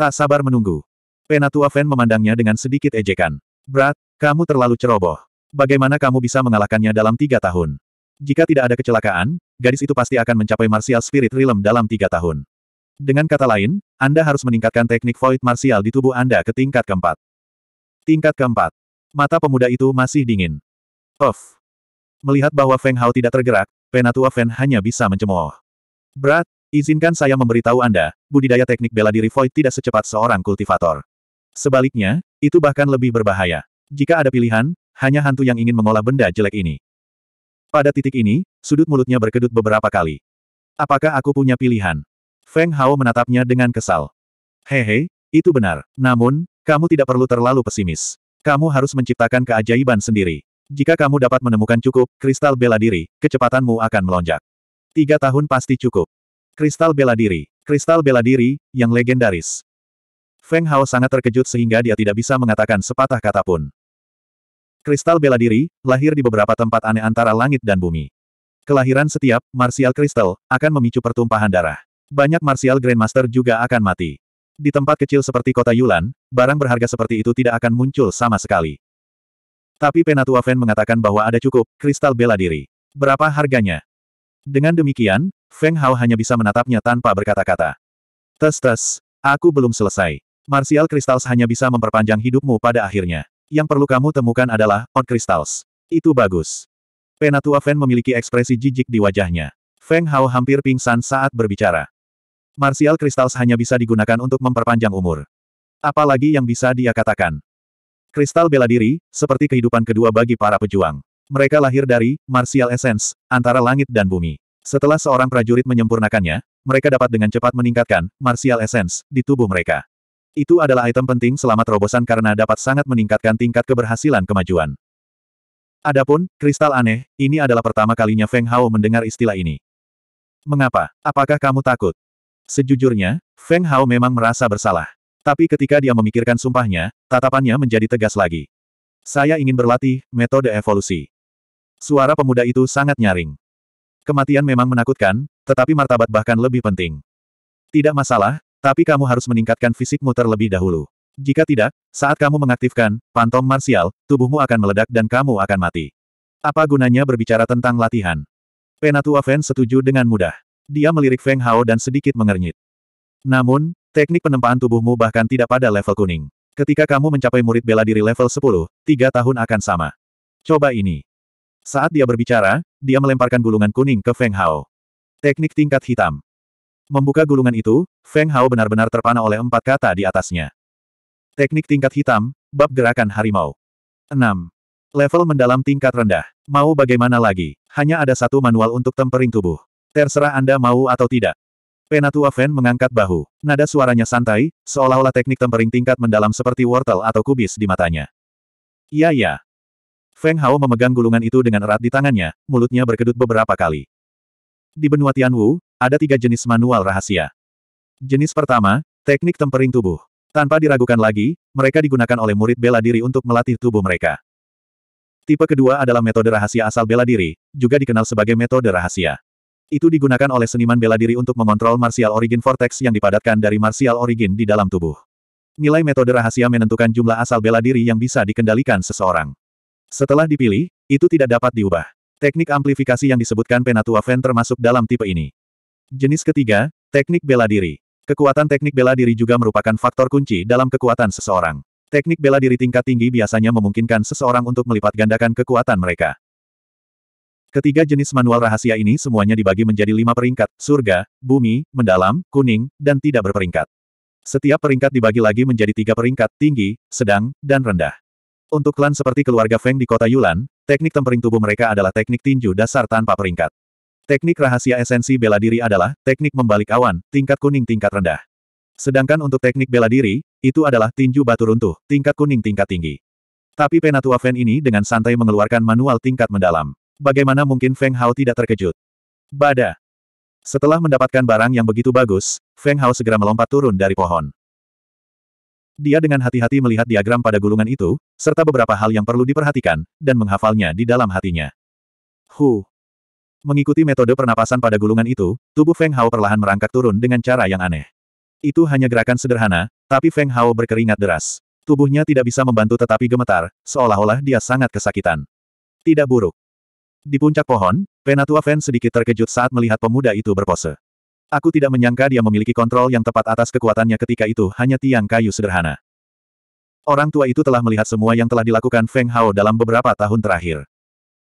Tak sabar menunggu. Penatua Fan memandangnya dengan sedikit ejekan. Brat, kamu terlalu ceroboh. Bagaimana kamu bisa mengalahkannya dalam tiga tahun? Jika tidak ada kecelakaan, gadis itu pasti akan mencapai Martial Spirit Realm dalam tiga tahun. Dengan kata lain, Anda harus meningkatkan teknik Void Martial di tubuh Anda ke tingkat keempat. Tingkat keempat. Mata pemuda itu masih dingin. Of. Melihat bahwa Feng Hao tidak tergerak, Penatua Fan hanya bisa mencemooh. Brat, izinkan saya memberitahu Anda, budidaya teknik bela diri Void tidak secepat seorang kultivator. Sebaliknya, itu bahkan lebih berbahaya. Jika ada pilihan, hanya hantu yang ingin mengolah benda jelek ini. Pada titik ini, sudut mulutnya berkedut beberapa kali. Apakah aku punya pilihan? Feng Hao menatapnya dengan kesal. Hehe, itu benar. Namun, kamu tidak perlu terlalu pesimis. Kamu harus menciptakan keajaiban sendiri. Jika kamu dapat menemukan cukup, kristal bela diri, kecepatanmu akan melonjak. Tiga tahun pasti cukup. Kristal bela diri. Kristal bela diri, yang legendaris. Feng Hao sangat terkejut sehingga dia tidak bisa mengatakan sepatah kata pun. Kristal bela diri, lahir di beberapa tempat aneh antara langit dan bumi. Kelahiran setiap martial kristal akan memicu pertumpahan darah. Banyak martial grandmaster juga akan mati. Di tempat kecil seperti kota Yulan, barang berharga seperti itu tidak akan muncul sama sekali. Tapi Penatua Feng mengatakan bahwa ada cukup kristal bela diri. Berapa harganya? Dengan demikian, Feng Hao hanya bisa menatapnya tanpa berkata-kata. Tes tes, aku belum selesai. Martial Crystals hanya bisa memperpanjang hidupmu pada akhirnya. Yang perlu kamu temukan adalah Odd Crystals. Itu bagus. Penatua Feng memiliki ekspresi jijik di wajahnya. Feng Hao hampir pingsan saat berbicara. Martial Crystals hanya bisa digunakan untuk memperpanjang umur. Apalagi yang bisa dia katakan. Kristal bela diri, seperti kehidupan kedua bagi para pejuang. Mereka lahir dari martial essence, antara langit dan bumi. Setelah seorang prajurit menyempurnakannya, mereka dapat dengan cepat meningkatkan martial essence di tubuh mereka. Itu adalah item penting selama terobosan karena dapat sangat meningkatkan tingkat keberhasilan kemajuan. Adapun, kristal aneh, ini adalah pertama kalinya Feng Hao mendengar istilah ini. Mengapa? Apakah kamu takut? Sejujurnya, Feng Hao memang merasa bersalah. Tapi ketika dia memikirkan sumpahnya, tatapannya menjadi tegas lagi. Saya ingin berlatih, metode evolusi. Suara pemuda itu sangat nyaring. Kematian memang menakutkan, tetapi martabat bahkan lebih penting. Tidak masalah, tapi kamu harus meningkatkan fisikmu terlebih dahulu. Jika tidak, saat kamu mengaktifkan pantom marsial, tubuhmu akan meledak dan kamu akan mati. Apa gunanya berbicara tentang latihan? Penatua Feng setuju dengan mudah. Dia melirik Feng Hao dan sedikit mengernyit. Namun, teknik penempaan tubuhmu bahkan tidak pada level kuning. Ketika kamu mencapai murid bela diri level 10, tiga tahun akan sama. Coba ini. Saat dia berbicara, dia melemparkan gulungan kuning ke Feng Hao. Teknik tingkat hitam. Membuka gulungan itu, Feng Hao benar-benar terpana oleh empat kata di atasnya. Teknik tingkat hitam, bab gerakan harimau. 6. Level mendalam tingkat rendah. Mau bagaimana lagi? Hanya ada satu manual untuk tempering tubuh. Terserah Anda mau atau tidak. Penatua Feng mengangkat bahu. Nada suaranya santai, seolah-olah teknik tempering tingkat mendalam seperti wortel atau kubis di matanya. Iya ya. Feng Hao memegang gulungan itu dengan erat di tangannya, mulutnya berkedut beberapa kali. Di benua Tianwu, ada tiga jenis manual rahasia. Jenis pertama, teknik tempering tubuh. Tanpa diragukan lagi, mereka digunakan oleh murid bela diri untuk melatih tubuh mereka. Tipe kedua adalah metode rahasia asal bela diri, juga dikenal sebagai metode rahasia. Itu digunakan oleh seniman bela diri untuk mengontrol martial origin vortex yang dipadatkan dari martial origin di dalam tubuh. Nilai metode rahasia menentukan jumlah asal bela diri yang bisa dikendalikan seseorang. Setelah dipilih, itu tidak dapat diubah. Teknik amplifikasi yang disebutkan Penatua Fen termasuk dalam tipe ini. Jenis ketiga, teknik bela diri. Kekuatan teknik bela diri juga merupakan faktor kunci dalam kekuatan seseorang. Teknik bela diri tingkat tinggi biasanya memungkinkan seseorang untuk melipat gandakan kekuatan mereka. Ketiga jenis manual rahasia ini semuanya dibagi menjadi lima peringkat, surga, bumi, mendalam, kuning, dan tidak berperingkat. Setiap peringkat dibagi lagi menjadi tiga peringkat, tinggi, sedang, dan rendah. Untuk klan seperti keluarga Feng di kota Yulan, teknik tempering tubuh mereka adalah teknik tinju dasar tanpa peringkat. Teknik rahasia esensi bela diri adalah teknik membalik awan, tingkat kuning tingkat rendah. Sedangkan untuk teknik bela diri, itu adalah tinju batu runtuh, tingkat kuning tingkat tinggi. Tapi Penatua Fan ini dengan santai mengeluarkan manual tingkat mendalam. Bagaimana mungkin Feng Hao tidak terkejut? Bada. Setelah mendapatkan barang yang begitu bagus, Feng Hao segera melompat turun dari pohon. Dia dengan hati-hati melihat diagram pada gulungan itu, serta beberapa hal yang perlu diperhatikan, dan menghafalnya di dalam hatinya. Hu, Mengikuti metode pernapasan pada gulungan itu, tubuh Feng Hao perlahan merangkak turun dengan cara yang aneh. Itu hanya gerakan sederhana, tapi Feng Hao berkeringat deras. Tubuhnya tidak bisa membantu tetapi gemetar, seolah-olah dia sangat kesakitan. Tidak buruk. Di puncak pohon, Penatua Fen sedikit terkejut saat melihat pemuda itu berpose. Aku tidak menyangka dia memiliki kontrol yang tepat atas kekuatannya ketika itu hanya tiang kayu sederhana. Orang tua itu telah melihat semua yang telah dilakukan Feng Hao dalam beberapa tahun terakhir.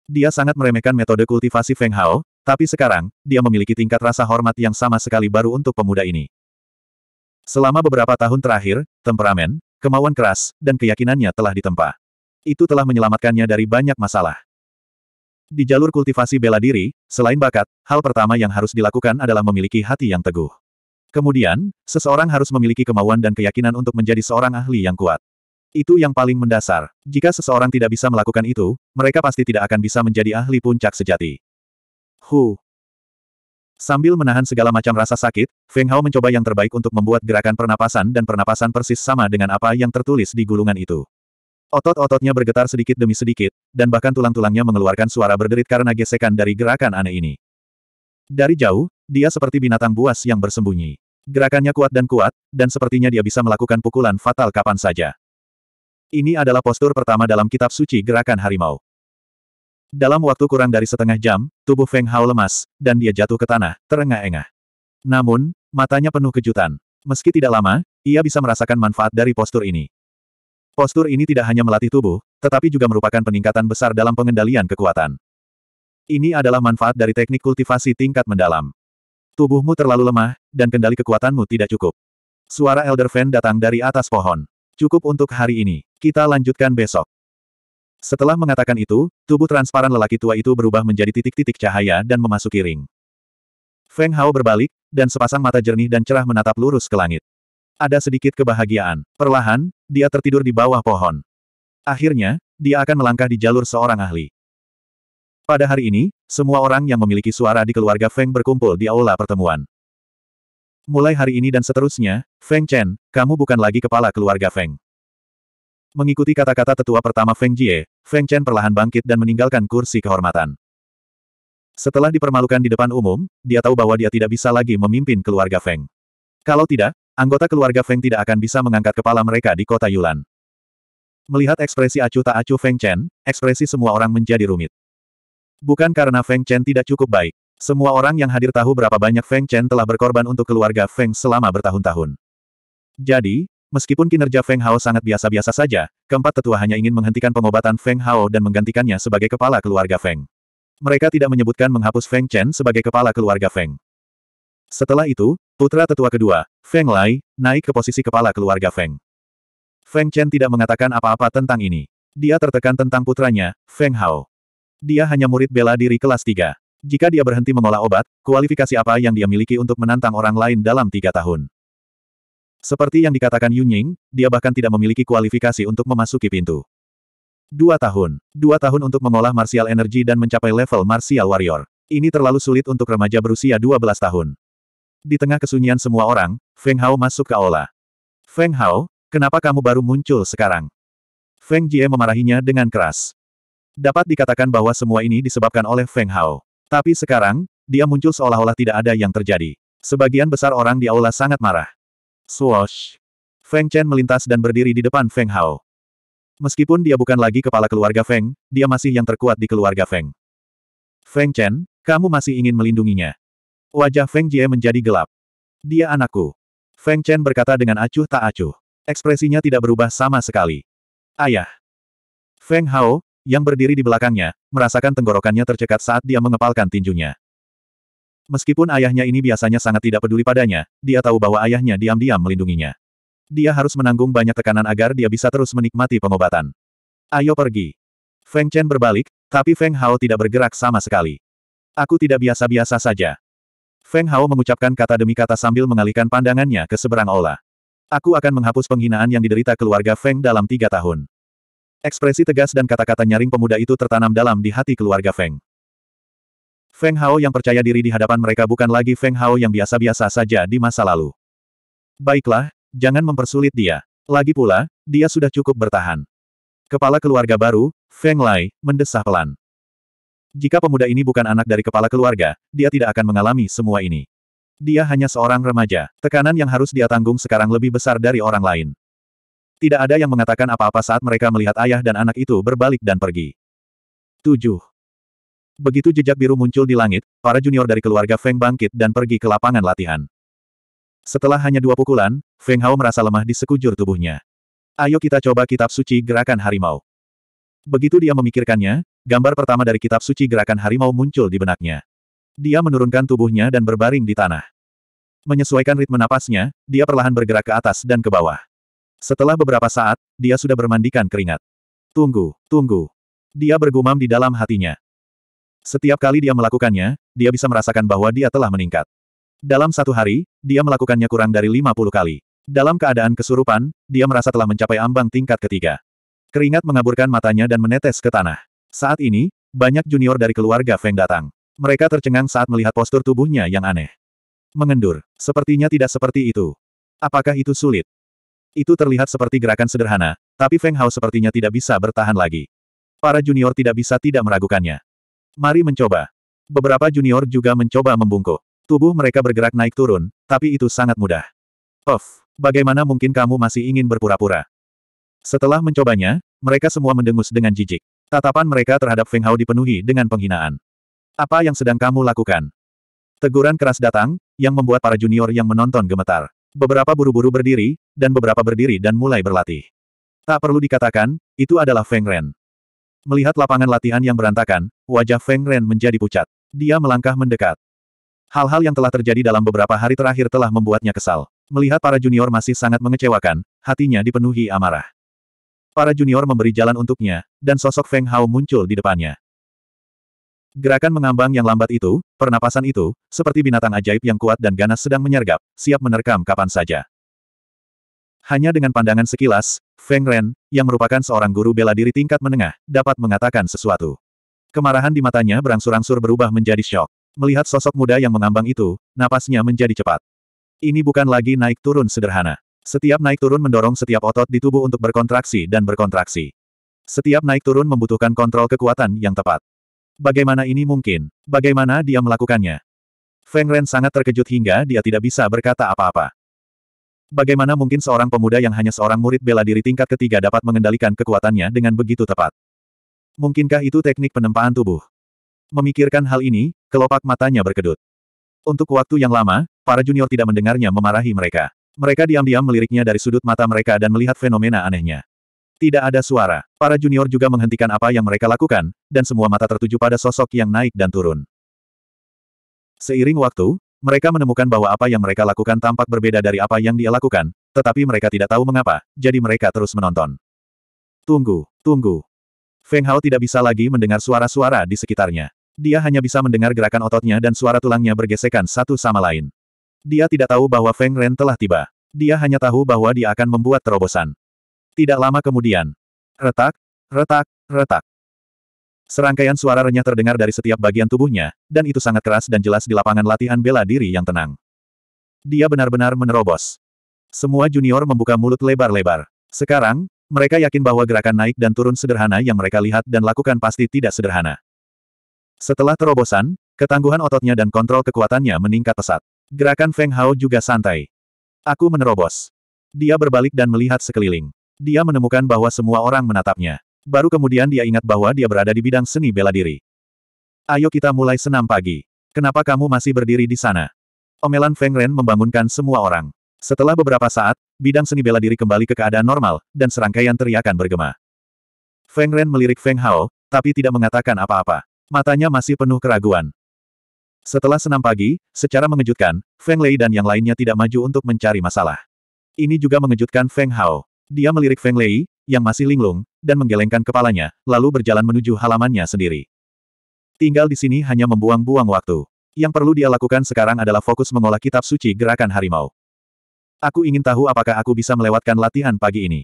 Dia sangat meremehkan metode kultivasi Feng Hao, tapi sekarang, dia memiliki tingkat rasa hormat yang sama sekali baru untuk pemuda ini. Selama beberapa tahun terakhir, temperamen, kemauan keras, dan keyakinannya telah ditempa. Itu telah menyelamatkannya dari banyak masalah. Di jalur kultivasi bela diri, selain bakat, hal pertama yang harus dilakukan adalah memiliki hati yang teguh. Kemudian, seseorang harus memiliki kemauan dan keyakinan untuk menjadi seorang ahli yang kuat. Itu yang paling mendasar. Jika seseorang tidak bisa melakukan itu, mereka pasti tidak akan bisa menjadi ahli puncak sejati. Hu. Sambil menahan segala macam rasa sakit, Feng Hao mencoba yang terbaik untuk membuat gerakan pernapasan dan pernapasan persis sama dengan apa yang tertulis di gulungan itu. Otot-ototnya bergetar sedikit demi sedikit, dan bahkan tulang-tulangnya mengeluarkan suara berderit karena gesekan dari gerakan aneh ini. Dari jauh, dia seperti binatang buas yang bersembunyi. Gerakannya kuat dan kuat, dan sepertinya dia bisa melakukan pukulan fatal kapan saja. Ini adalah postur pertama dalam kitab suci gerakan harimau. Dalam waktu kurang dari setengah jam, tubuh Feng Hao lemas, dan dia jatuh ke tanah, terengah-engah. Namun, matanya penuh kejutan. Meski tidak lama, ia bisa merasakan manfaat dari postur ini. Postur ini tidak hanya melatih tubuh, tetapi juga merupakan peningkatan besar dalam pengendalian kekuatan. Ini adalah manfaat dari teknik kultivasi tingkat mendalam. Tubuhmu terlalu lemah, dan kendali kekuatanmu tidak cukup. Suara Elder Fan datang dari atas pohon. Cukup untuk hari ini. Kita lanjutkan besok. Setelah mengatakan itu, tubuh transparan lelaki tua itu berubah menjadi titik-titik cahaya dan memasuki ring. Feng Hao berbalik, dan sepasang mata jernih dan cerah menatap lurus ke langit. Ada sedikit kebahagiaan. Perlahan, dia tertidur di bawah pohon. Akhirnya, dia akan melangkah di jalur seorang ahli. Pada hari ini, semua orang yang memiliki suara di keluarga Feng berkumpul di aula pertemuan. Mulai hari ini dan seterusnya, Feng Chen, kamu bukan lagi kepala keluarga Feng. Mengikuti kata-kata tetua pertama Feng Jie, Feng Chen perlahan bangkit dan meninggalkan kursi kehormatan. Setelah dipermalukan di depan umum, dia tahu bahwa dia tidak bisa lagi memimpin keluarga Feng. Kalau tidak, anggota keluarga Feng tidak akan bisa mengangkat kepala mereka di kota Yulan. Melihat ekspresi acuh tak acuh Feng Chen, ekspresi semua orang menjadi rumit. Bukan karena Feng Chen tidak cukup baik. Semua orang yang hadir tahu berapa banyak Feng Chen telah berkorban untuk keluarga Feng selama bertahun-tahun. Jadi, Meskipun kinerja Feng Hao sangat biasa-biasa saja, keempat tetua hanya ingin menghentikan pengobatan Feng Hao dan menggantikannya sebagai kepala keluarga Feng. Mereka tidak menyebutkan menghapus Feng Chen sebagai kepala keluarga Feng. Setelah itu, putra tetua kedua, Feng Lai, naik ke posisi kepala keluarga Feng. Feng Chen tidak mengatakan apa-apa tentang ini. Dia tertekan tentang putranya, Feng Hao. Dia hanya murid bela diri kelas 3. Jika dia berhenti mengolah obat, kualifikasi apa yang dia miliki untuk menantang orang lain dalam tiga tahun? Seperti yang dikatakan Yun Ying, dia bahkan tidak memiliki kualifikasi untuk memasuki pintu. Dua tahun. Dua tahun untuk mengolah martial energy dan mencapai level martial warrior. Ini terlalu sulit untuk remaja berusia 12 tahun. Di tengah kesunyian semua orang, Feng Hao masuk ke aula. Feng Hao, kenapa kamu baru muncul sekarang? Feng Jie memarahinya dengan keras. Dapat dikatakan bahwa semua ini disebabkan oleh Feng Hao. Tapi sekarang, dia muncul seolah-olah tidak ada yang terjadi. Sebagian besar orang di aula sangat marah. Swoosh! Feng Chen melintas dan berdiri di depan Feng Hao. Meskipun dia bukan lagi kepala keluarga Feng, dia masih yang terkuat di keluarga Feng. Feng Chen, kamu masih ingin melindunginya. Wajah Feng Jie menjadi gelap. Dia anakku. Feng Chen berkata dengan acuh tak acuh. Ekspresinya tidak berubah sama sekali. Ayah. Feng Hao, yang berdiri di belakangnya, merasakan tenggorokannya tercekat saat dia mengepalkan tinjunya. Meskipun ayahnya ini biasanya sangat tidak peduli padanya, dia tahu bahwa ayahnya diam-diam melindunginya. Dia harus menanggung banyak tekanan agar dia bisa terus menikmati pengobatan. Ayo pergi. Feng Chen berbalik, tapi Feng Hao tidak bergerak sama sekali. Aku tidak biasa-biasa saja. Feng Hao mengucapkan kata demi kata sambil mengalihkan pandangannya ke seberang Ola. Aku akan menghapus penghinaan yang diderita keluarga Feng dalam tiga tahun. Ekspresi tegas dan kata-kata nyaring pemuda itu tertanam dalam di hati keluarga Feng. Feng Hao yang percaya diri di hadapan mereka bukan lagi Feng Hao yang biasa-biasa saja di masa lalu. Baiklah, jangan mempersulit dia. Lagi pula, dia sudah cukup bertahan. Kepala keluarga baru, Feng Lai, mendesah pelan. Jika pemuda ini bukan anak dari kepala keluarga, dia tidak akan mengalami semua ini. Dia hanya seorang remaja. Tekanan yang harus dia tanggung sekarang lebih besar dari orang lain. Tidak ada yang mengatakan apa-apa saat mereka melihat ayah dan anak itu berbalik dan pergi. 7. Begitu jejak biru muncul di langit, para junior dari keluarga Feng bangkit dan pergi ke lapangan latihan. Setelah hanya dua pukulan, Feng Hao merasa lemah di sekujur tubuhnya. Ayo kita coba kitab suci gerakan harimau. Begitu dia memikirkannya, gambar pertama dari kitab suci gerakan harimau muncul di benaknya. Dia menurunkan tubuhnya dan berbaring di tanah. Menyesuaikan ritme napasnya, dia perlahan bergerak ke atas dan ke bawah. Setelah beberapa saat, dia sudah bermandikan keringat. Tunggu, tunggu. Dia bergumam di dalam hatinya. Setiap kali dia melakukannya, dia bisa merasakan bahwa dia telah meningkat. Dalam satu hari, dia melakukannya kurang dari 50 kali. Dalam keadaan kesurupan, dia merasa telah mencapai ambang tingkat ketiga. Keringat mengaburkan matanya dan menetes ke tanah. Saat ini, banyak junior dari keluarga Feng datang. Mereka tercengang saat melihat postur tubuhnya yang aneh. Mengendur. Sepertinya tidak seperti itu. Apakah itu sulit? Itu terlihat seperti gerakan sederhana, tapi Feng Hao sepertinya tidak bisa bertahan lagi. Para junior tidak bisa tidak meragukannya. Mari mencoba. Beberapa junior juga mencoba membungkuk. Tubuh mereka bergerak naik turun, tapi itu sangat mudah. Of, bagaimana mungkin kamu masih ingin berpura-pura? Setelah mencobanya, mereka semua mendengus dengan jijik. Tatapan mereka terhadap Feng Hao dipenuhi dengan penghinaan. Apa yang sedang kamu lakukan? Teguran keras datang, yang membuat para junior yang menonton gemetar. Beberapa buru-buru berdiri, dan beberapa berdiri dan mulai berlatih. Tak perlu dikatakan, itu adalah Feng Ren. Melihat lapangan latihan yang berantakan, wajah Feng Ren menjadi pucat. Dia melangkah mendekat. Hal-hal yang telah terjadi dalam beberapa hari terakhir telah membuatnya kesal. Melihat para junior masih sangat mengecewakan, hatinya dipenuhi amarah. Para junior memberi jalan untuknya, dan sosok Feng Hao muncul di depannya. Gerakan mengambang yang lambat itu, pernapasan itu, seperti binatang ajaib yang kuat dan ganas sedang menyergap, siap menerkam kapan saja. Hanya dengan pandangan sekilas, Feng Ren, yang merupakan seorang guru bela diri tingkat menengah, dapat mengatakan sesuatu. Kemarahan di matanya berangsur-angsur berubah menjadi shock Melihat sosok muda yang mengambang itu, napasnya menjadi cepat. Ini bukan lagi naik turun sederhana. Setiap naik turun mendorong setiap otot di tubuh untuk berkontraksi dan berkontraksi. Setiap naik turun membutuhkan kontrol kekuatan yang tepat. Bagaimana ini mungkin? Bagaimana dia melakukannya? Feng Ren sangat terkejut hingga dia tidak bisa berkata apa-apa. Bagaimana mungkin seorang pemuda yang hanya seorang murid bela diri tingkat ketiga dapat mengendalikan kekuatannya dengan begitu tepat? Mungkinkah itu teknik penempaan tubuh? Memikirkan hal ini, kelopak matanya berkedut. Untuk waktu yang lama, para junior tidak mendengarnya memarahi mereka. Mereka diam-diam meliriknya dari sudut mata mereka dan melihat fenomena anehnya. Tidak ada suara. Para junior juga menghentikan apa yang mereka lakukan, dan semua mata tertuju pada sosok yang naik dan turun. Seiring waktu, mereka menemukan bahwa apa yang mereka lakukan tampak berbeda dari apa yang dia lakukan, tetapi mereka tidak tahu mengapa, jadi mereka terus menonton. Tunggu, tunggu. Feng Hao tidak bisa lagi mendengar suara-suara di sekitarnya. Dia hanya bisa mendengar gerakan ototnya dan suara tulangnya bergesekan satu sama lain. Dia tidak tahu bahwa Feng Ren telah tiba. Dia hanya tahu bahwa dia akan membuat terobosan. Tidak lama kemudian. Retak, retak, retak. Serangkaian suara renyah terdengar dari setiap bagian tubuhnya, dan itu sangat keras dan jelas di lapangan latihan bela diri yang tenang. Dia benar-benar menerobos. Semua junior membuka mulut lebar-lebar. Sekarang, mereka yakin bahwa gerakan naik dan turun sederhana yang mereka lihat dan lakukan pasti tidak sederhana. Setelah terobosan, ketangguhan ototnya dan kontrol kekuatannya meningkat pesat. Gerakan Feng Hao juga santai. Aku menerobos. Dia berbalik dan melihat sekeliling. Dia menemukan bahwa semua orang menatapnya. Baru kemudian dia ingat bahwa dia berada di bidang seni bela diri. Ayo kita mulai senam pagi. Kenapa kamu masih berdiri di sana? Omelan Feng Ren membangunkan semua orang. Setelah beberapa saat, bidang seni bela diri kembali ke keadaan normal, dan serangkaian teriakan bergema. Feng Ren melirik Feng Hao, tapi tidak mengatakan apa-apa. Matanya masih penuh keraguan. Setelah senam pagi, secara mengejutkan, Feng Lei dan yang lainnya tidak maju untuk mencari masalah. Ini juga mengejutkan Feng Hao. Dia melirik Feng Lei, yang masih linglung, dan menggelengkan kepalanya, lalu berjalan menuju halamannya sendiri. Tinggal di sini hanya membuang-buang waktu. Yang perlu dia lakukan sekarang adalah fokus mengolah kitab suci gerakan harimau. Aku ingin tahu apakah aku bisa melewatkan latihan pagi ini.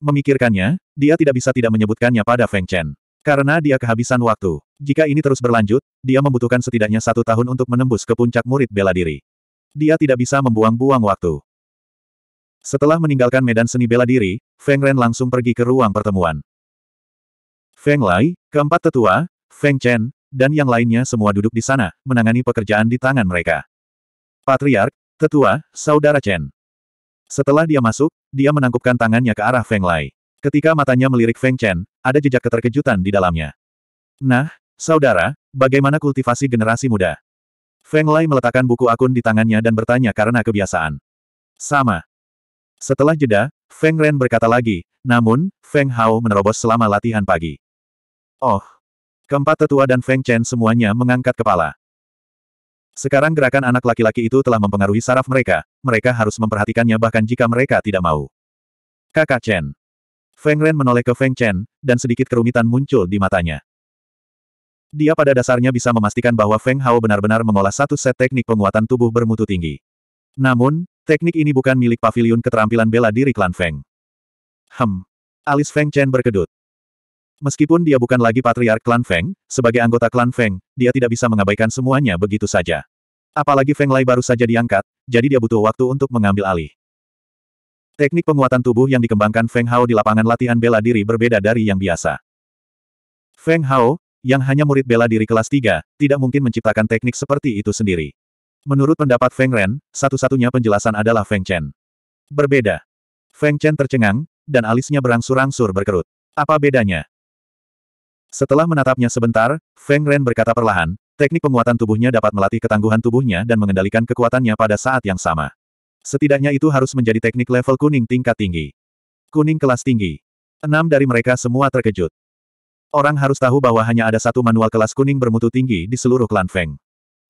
Memikirkannya, dia tidak bisa tidak menyebutkannya pada Feng Chen. Karena dia kehabisan waktu. Jika ini terus berlanjut, dia membutuhkan setidaknya satu tahun untuk menembus ke puncak murid bela diri. Dia tidak bisa membuang-buang waktu. Setelah meninggalkan medan seni bela diri, Feng Ren langsung pergi ke ruang pertemuan. Feng Lai, keempat tetua, Feng Chen, dan yang lainnya semua duduk di sana, menangani pekerjaan di tangan mereka. Patriark, tetua, saudara Chen. Setelah dia masuk, dia menangkupkan tangannya ke arah Feng Lai. Ketika matanya melirik Feng Chen, ada jejak keterkejutan di dalamnya. Nah, saudara, bagaimana kultivasi generasi muda? Feng Lai meletakkan buku akun di tangannya dan bertanya karena kebiasaan. Sama, setelah jeda, Feng Ren berkata lagi, namun, Feng Hao menerobos selama latihan pagi. Oh! Keempat tetua dan Feng Chen semuanya mengangkat kepala. Sekarang gerakan anak laki-laki itu telah mempengaruhi saraf mereka, mereka harus memperhatikannya bahkan jika mereka tidak mau. Kakak Chen. Feng Ren menoleh ke Feng Chen, dan sedikit kerumitan muncul di matanya. Dia pada dasarnya bisa memastikan bahwa Feng Hao benar-benar mengolah satu set teknik penguatan tubuh bermutu tinggi. Namun, Teknik ini bukan milik pavilion keterampilan bela diri klan Feng. Hem. Alis Feng Chen berkedut. Meskipun dia bukan lagi patriark klan Feng, sebagai anggota klan Feng, dia tidak bisa mengabaikan semuanya begitu saja. Apalagi Feng Lai baru saja diangkat, jadi dia butuh waktu untuk mengambil alih. Teknik penguatan tubuh yang dikembangkan Feng Hao di lapangan latihan bela diri berbeda dari yang biasa. Feng Hao, yang hanya murid bela diri kelas 3, tidak mungkin menciptakan teknik seperti itu sendiri. Menurut pendapat Feng Ren, satu-satunya penjelasan adalah Feng Chen. Berbeda. Feng Chen tercengang, dan alisnya berangsur-angsur berkerut. Apa bedanya? Setelah menatapnya sebentar, Feng Ren berkata perlahan, teknik penguatan tubuhnya dapat melatih ketangguhan tubuhnya dan mengendalikan kekuatannya pada saat yang sama. Setidaknya itu harus menjadi teknik level kuning tingkat tinggi. Kuning kelas tinggi. Enam dari mereka semua terkejut. Orang harus tahu bahwa hanya ada satu manual kelas kuning bermutu tinggi di seluruh klan Feng.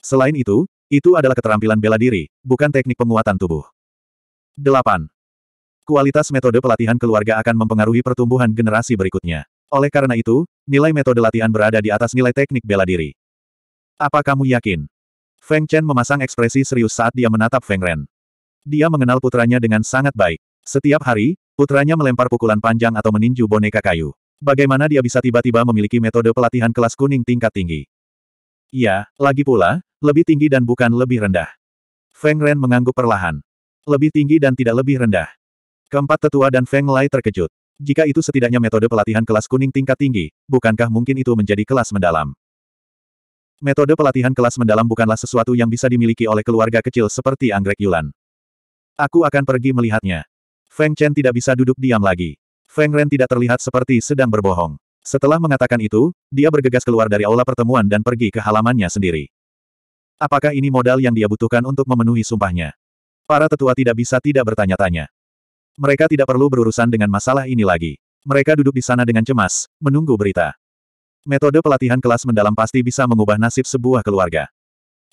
Selain itu, itu adalah keterampilan bela diri, bukan teknik penguatan tubuh. 8. Kualitas metode pelatihan keluarga akan mempengaruhi pertumbuhan generasi berikutnya. Oleh karena itu, nilai metode latihan berada di atas nilai teknik bela diri. Apa kamu yakin? Feng Chen memasang ekspresi serius saat dia menatap Feng Ren. Dia mengenal putranya dengan sangat baik. Setiap hari, putranya melempar pukulan panjang atau meninju boneka kayu. Bagaimana dia bisa tiba-tiba memiliki metode pelatihan kelas kuning tingkat tinggi? Ya, lagi pula, lebih tinggi dan bukan lebih rendah. Feng Ren mengangguk perlahan. Lebih tinggi dan tidak lebih rendah. Keempat tetua dan Feng Lai terkejut. Jika itu setidaknya metode pelatihan kelas kuning tingkat tinggi, bukankah mungkin itu menjadi kelas mendalam? Metode pelatihan kelas mendalam bukanlah sesuatu yang bisa dimiliki oleh keluarga kecil seperti Anggrek Yulan. Aku akan pergi melihatnya. Feng Chen tidak bisa duduk diam lagi. Feng Ren tidak terlihat seperti sedang berbohong. Setelah mengatakan itu, dia bergegas keluar dari aula pertemuan dan pergi ke halamannya sendiri. Apakah ini modal yang dia butuhkan untuk memenuhi sumpahnya? Para tetua tidak bisa tidak bertanya-tanya. Mereka tidak perlu berurusan dengan masalah ini lagi. Mereka duduk di sana dengan cemas, menunggu berita. Metode pelatihan kelas mendalam pasti bisa mengubah nasib sebuah keluarga.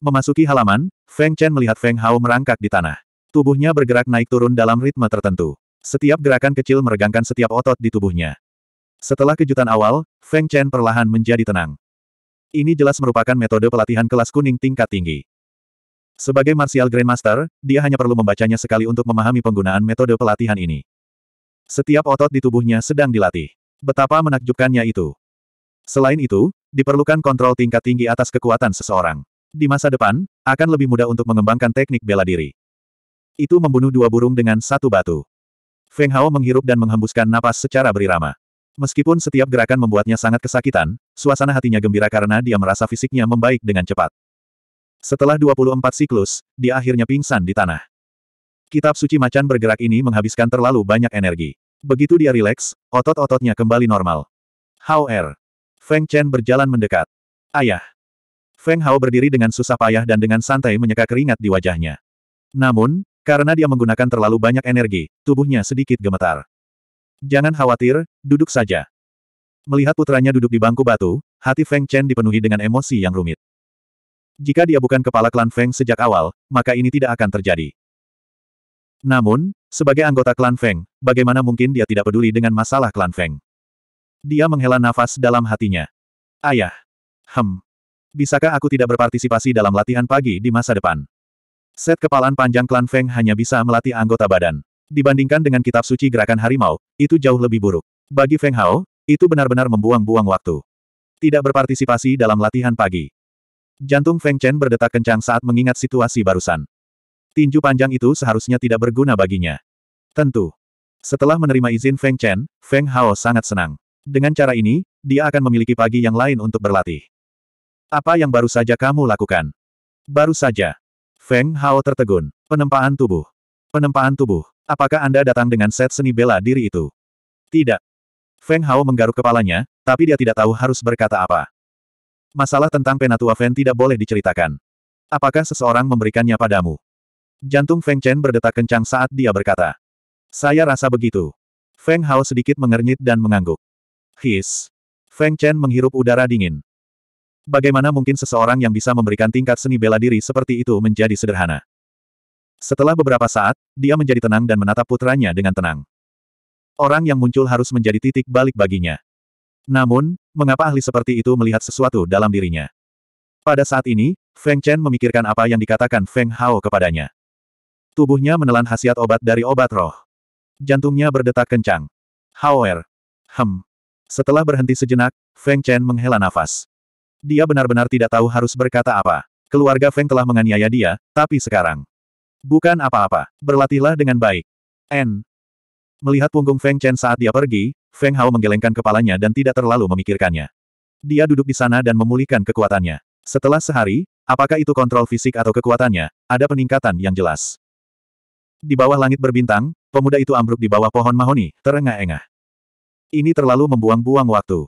Memasuki halaman, Feng Chen melihat Feng Hao merangkak di tanah. Tubuhnya bergerak naik turun dalam ritme tertentu. Setiap gerakan kecil meregangkan setiap otot di tubuhnya. Setelah kejutan awal, Feng Chen perlahan menjadi tenang. Ini jelas merupakan metode pelatihan kelas kuning tingkat tinggi. Sebagai Martial Grandmaster, dia hanya perlu membacanya sekali untuk memahami penggunaan metode pelatihan ini. Setiap otot di tubuhnya sedang dilatih. Betapa menakjubkannya itu. Selain itu, diperlukan kontrol tingkat tinggi atas kekuatan seseorang. Di masa depan, akan lebih mudah untuk mengembangkan teknik bela diri. Itu membunuh dua burung dengan satu batu. Feng Hao menghirup dan menghembuskan napas secara berirama. Meskipun setiap gerakan membuatnya sangat kesakitan, suasana hatinya gembira karena dia merasa fisiknya membaik dengan cepat. Setelah 24 siklus, dia akhirnya pingsan di tanah. Kitab suci macan bergerak ini menghabiskan terlalu banyak energi. Begitu dia rileks, otot-ototnya kembali normal. Hao Er. Feng Chen berjalan mendekat. Ayah. Feng Hao berdiri dengan susah payah dan dengan santai menyeka keringat di wajahnya. Namun, karena dia menggunakan terlalu banyak energi, tubuhnya sedikit gemetar. Jangan khawatir, duduk saja. Melihat putranya duduk di bangku batu, hati Feng Chen dipenuhi dengan emosi yang rumit. Jika dia bukan kepala klan Feng sejak awal, maka ini tidak akan terjadi. Namun, sebagai anggota klan Feng, bagaimana mungkin dia tidak peduli dengan masalah klan Feng? Dia menghela nafas dalam hatinya. Ayah. Hem. Bisakah aku tidak berpartisipasi dalam latihan pagi di masa depan? Set kepalan panjang klan Feng hanya bisa melatih anggota badan. Dibandingkan dengan kitab suci gerakan harimau, itu jauh lebih buruk. Bagi Feng Hao, itu benar-benar membuang-buang waktu. Tidak berpartisipasi dalam latihan pagi. Jantung Feng Chen berdetak kencang saat mengingat situasi barusan. Tinju panjang itu seharusnya tidak berguna baginya. Tentu. Setelah menerima izin Feng Chen, Feng Hao sangat senang. Dengan cara ini, dia akan memiliki pagi yang lain untuk berlatih. Apa yang baru saja kamu lakukan? Baru saja. Feng Hao tertegun. Penempaan tubuh. Penempaan tubuh. Apakah Anda datang dengan set seni bela diri itu? Tidak. Feng Hao menggaruk kepalanya, tapi dia tidak tahu harus berkata apa. Masalah tentang Penatua Feng tidak boleh diceritakan. Apakah seseorang memberikannya padamu? Jantung Feng Chen berdetak kencang saat dia berkata. Saya rasa begitu. Feng Hao sedikit mengernyit dan mengangguk. His. Feng Chen menghirup udara dingin. Bagaimana mungkin seseorang yang bisa memberikan tingkat seni bela diri seperti itu menjadi sederhana? Setelah beberapa saat, dia menjadi tenang dan menatap putranya dengan tenang. Orang yang muncul harus menjadi titik balik baginya. Namun, mengapa ahli seperti itu melihat sesuatu dalam dirinya? Pada saat ini, Feng Chen memikirkan apa yang dikatakan Feng Hao kepadanya. Tubuhnya menelan khasiat obat dari obat roh. Jantungnya berdetak kencang. Er, hem. Setelah berhenti sejenak, Feng Chen menghela nafas. Dia benar-benar tidak tahu harus berkata apa. Keluarga Feng telah menganiaya dia, tapi sekarang Bukan apa-apa. Berlatihlah dengan baik. N. Melihat punggung Feng Chen saat dia pergi, Feng Hao menggelengkan kepalanya dan tidak terlalu memikirkannya. Dia duduk di sana dan memulihkan kekuatannya. Setelah sehari, apakah itu kontrol fisik atau kekuatannya, ada peningkatan yang jelas. Di bawah langit berbintang, pemuda itu ambruk di bawah pohon mahoni, terengah-engah. Ini terlalu membuang-buang waktu.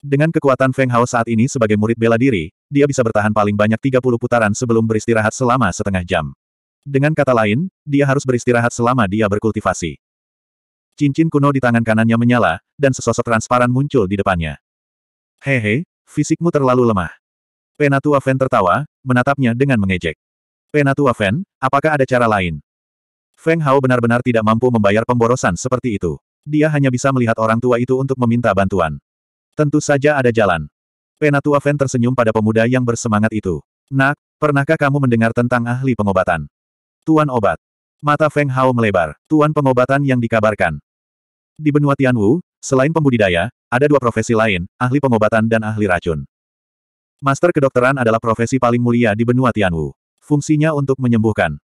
Dengan kekuatan Feng Hao saat ini sebagai murid bela diri, dia bisa bertahan paling banyak 30 putaran sebelum beristirahat selama setengah jam. Dengan kata lain, dia harus beristirahat selama dia berkultivasi. Cincin kuno di tangan kanannya menyala, dan sesosok transparan muncul di depannya. Hehe, fisikmu terlalu lemah. Penatua Fen tertawa, menatapnya dengan mengejek. Penatua Fen, apakah ada cara lain? Feng Hao benar-benar tidak mampu membayar pemborosan seperti itu. Dia hanya bisa melihat orang tua itu untuk meminta bantuan. Tentu saja ada jalan. Penatua Fen tersenyum pada pemuda yang bersemangat itu. Nak, pernahkah kamu mendengar tentang ahli pengobatan? Tuan obat. Mata Feng Hao melebar. Tuan pengobatan yang dikabarkan. Di benua Tianwu, selain pembudidaya, ada dua profesi lain, ahli pengobatan dan ahli racun. Master kedokteran adalah profesi paling mulia di benua Tianwu. Fungsinya untuk menyembuhkan.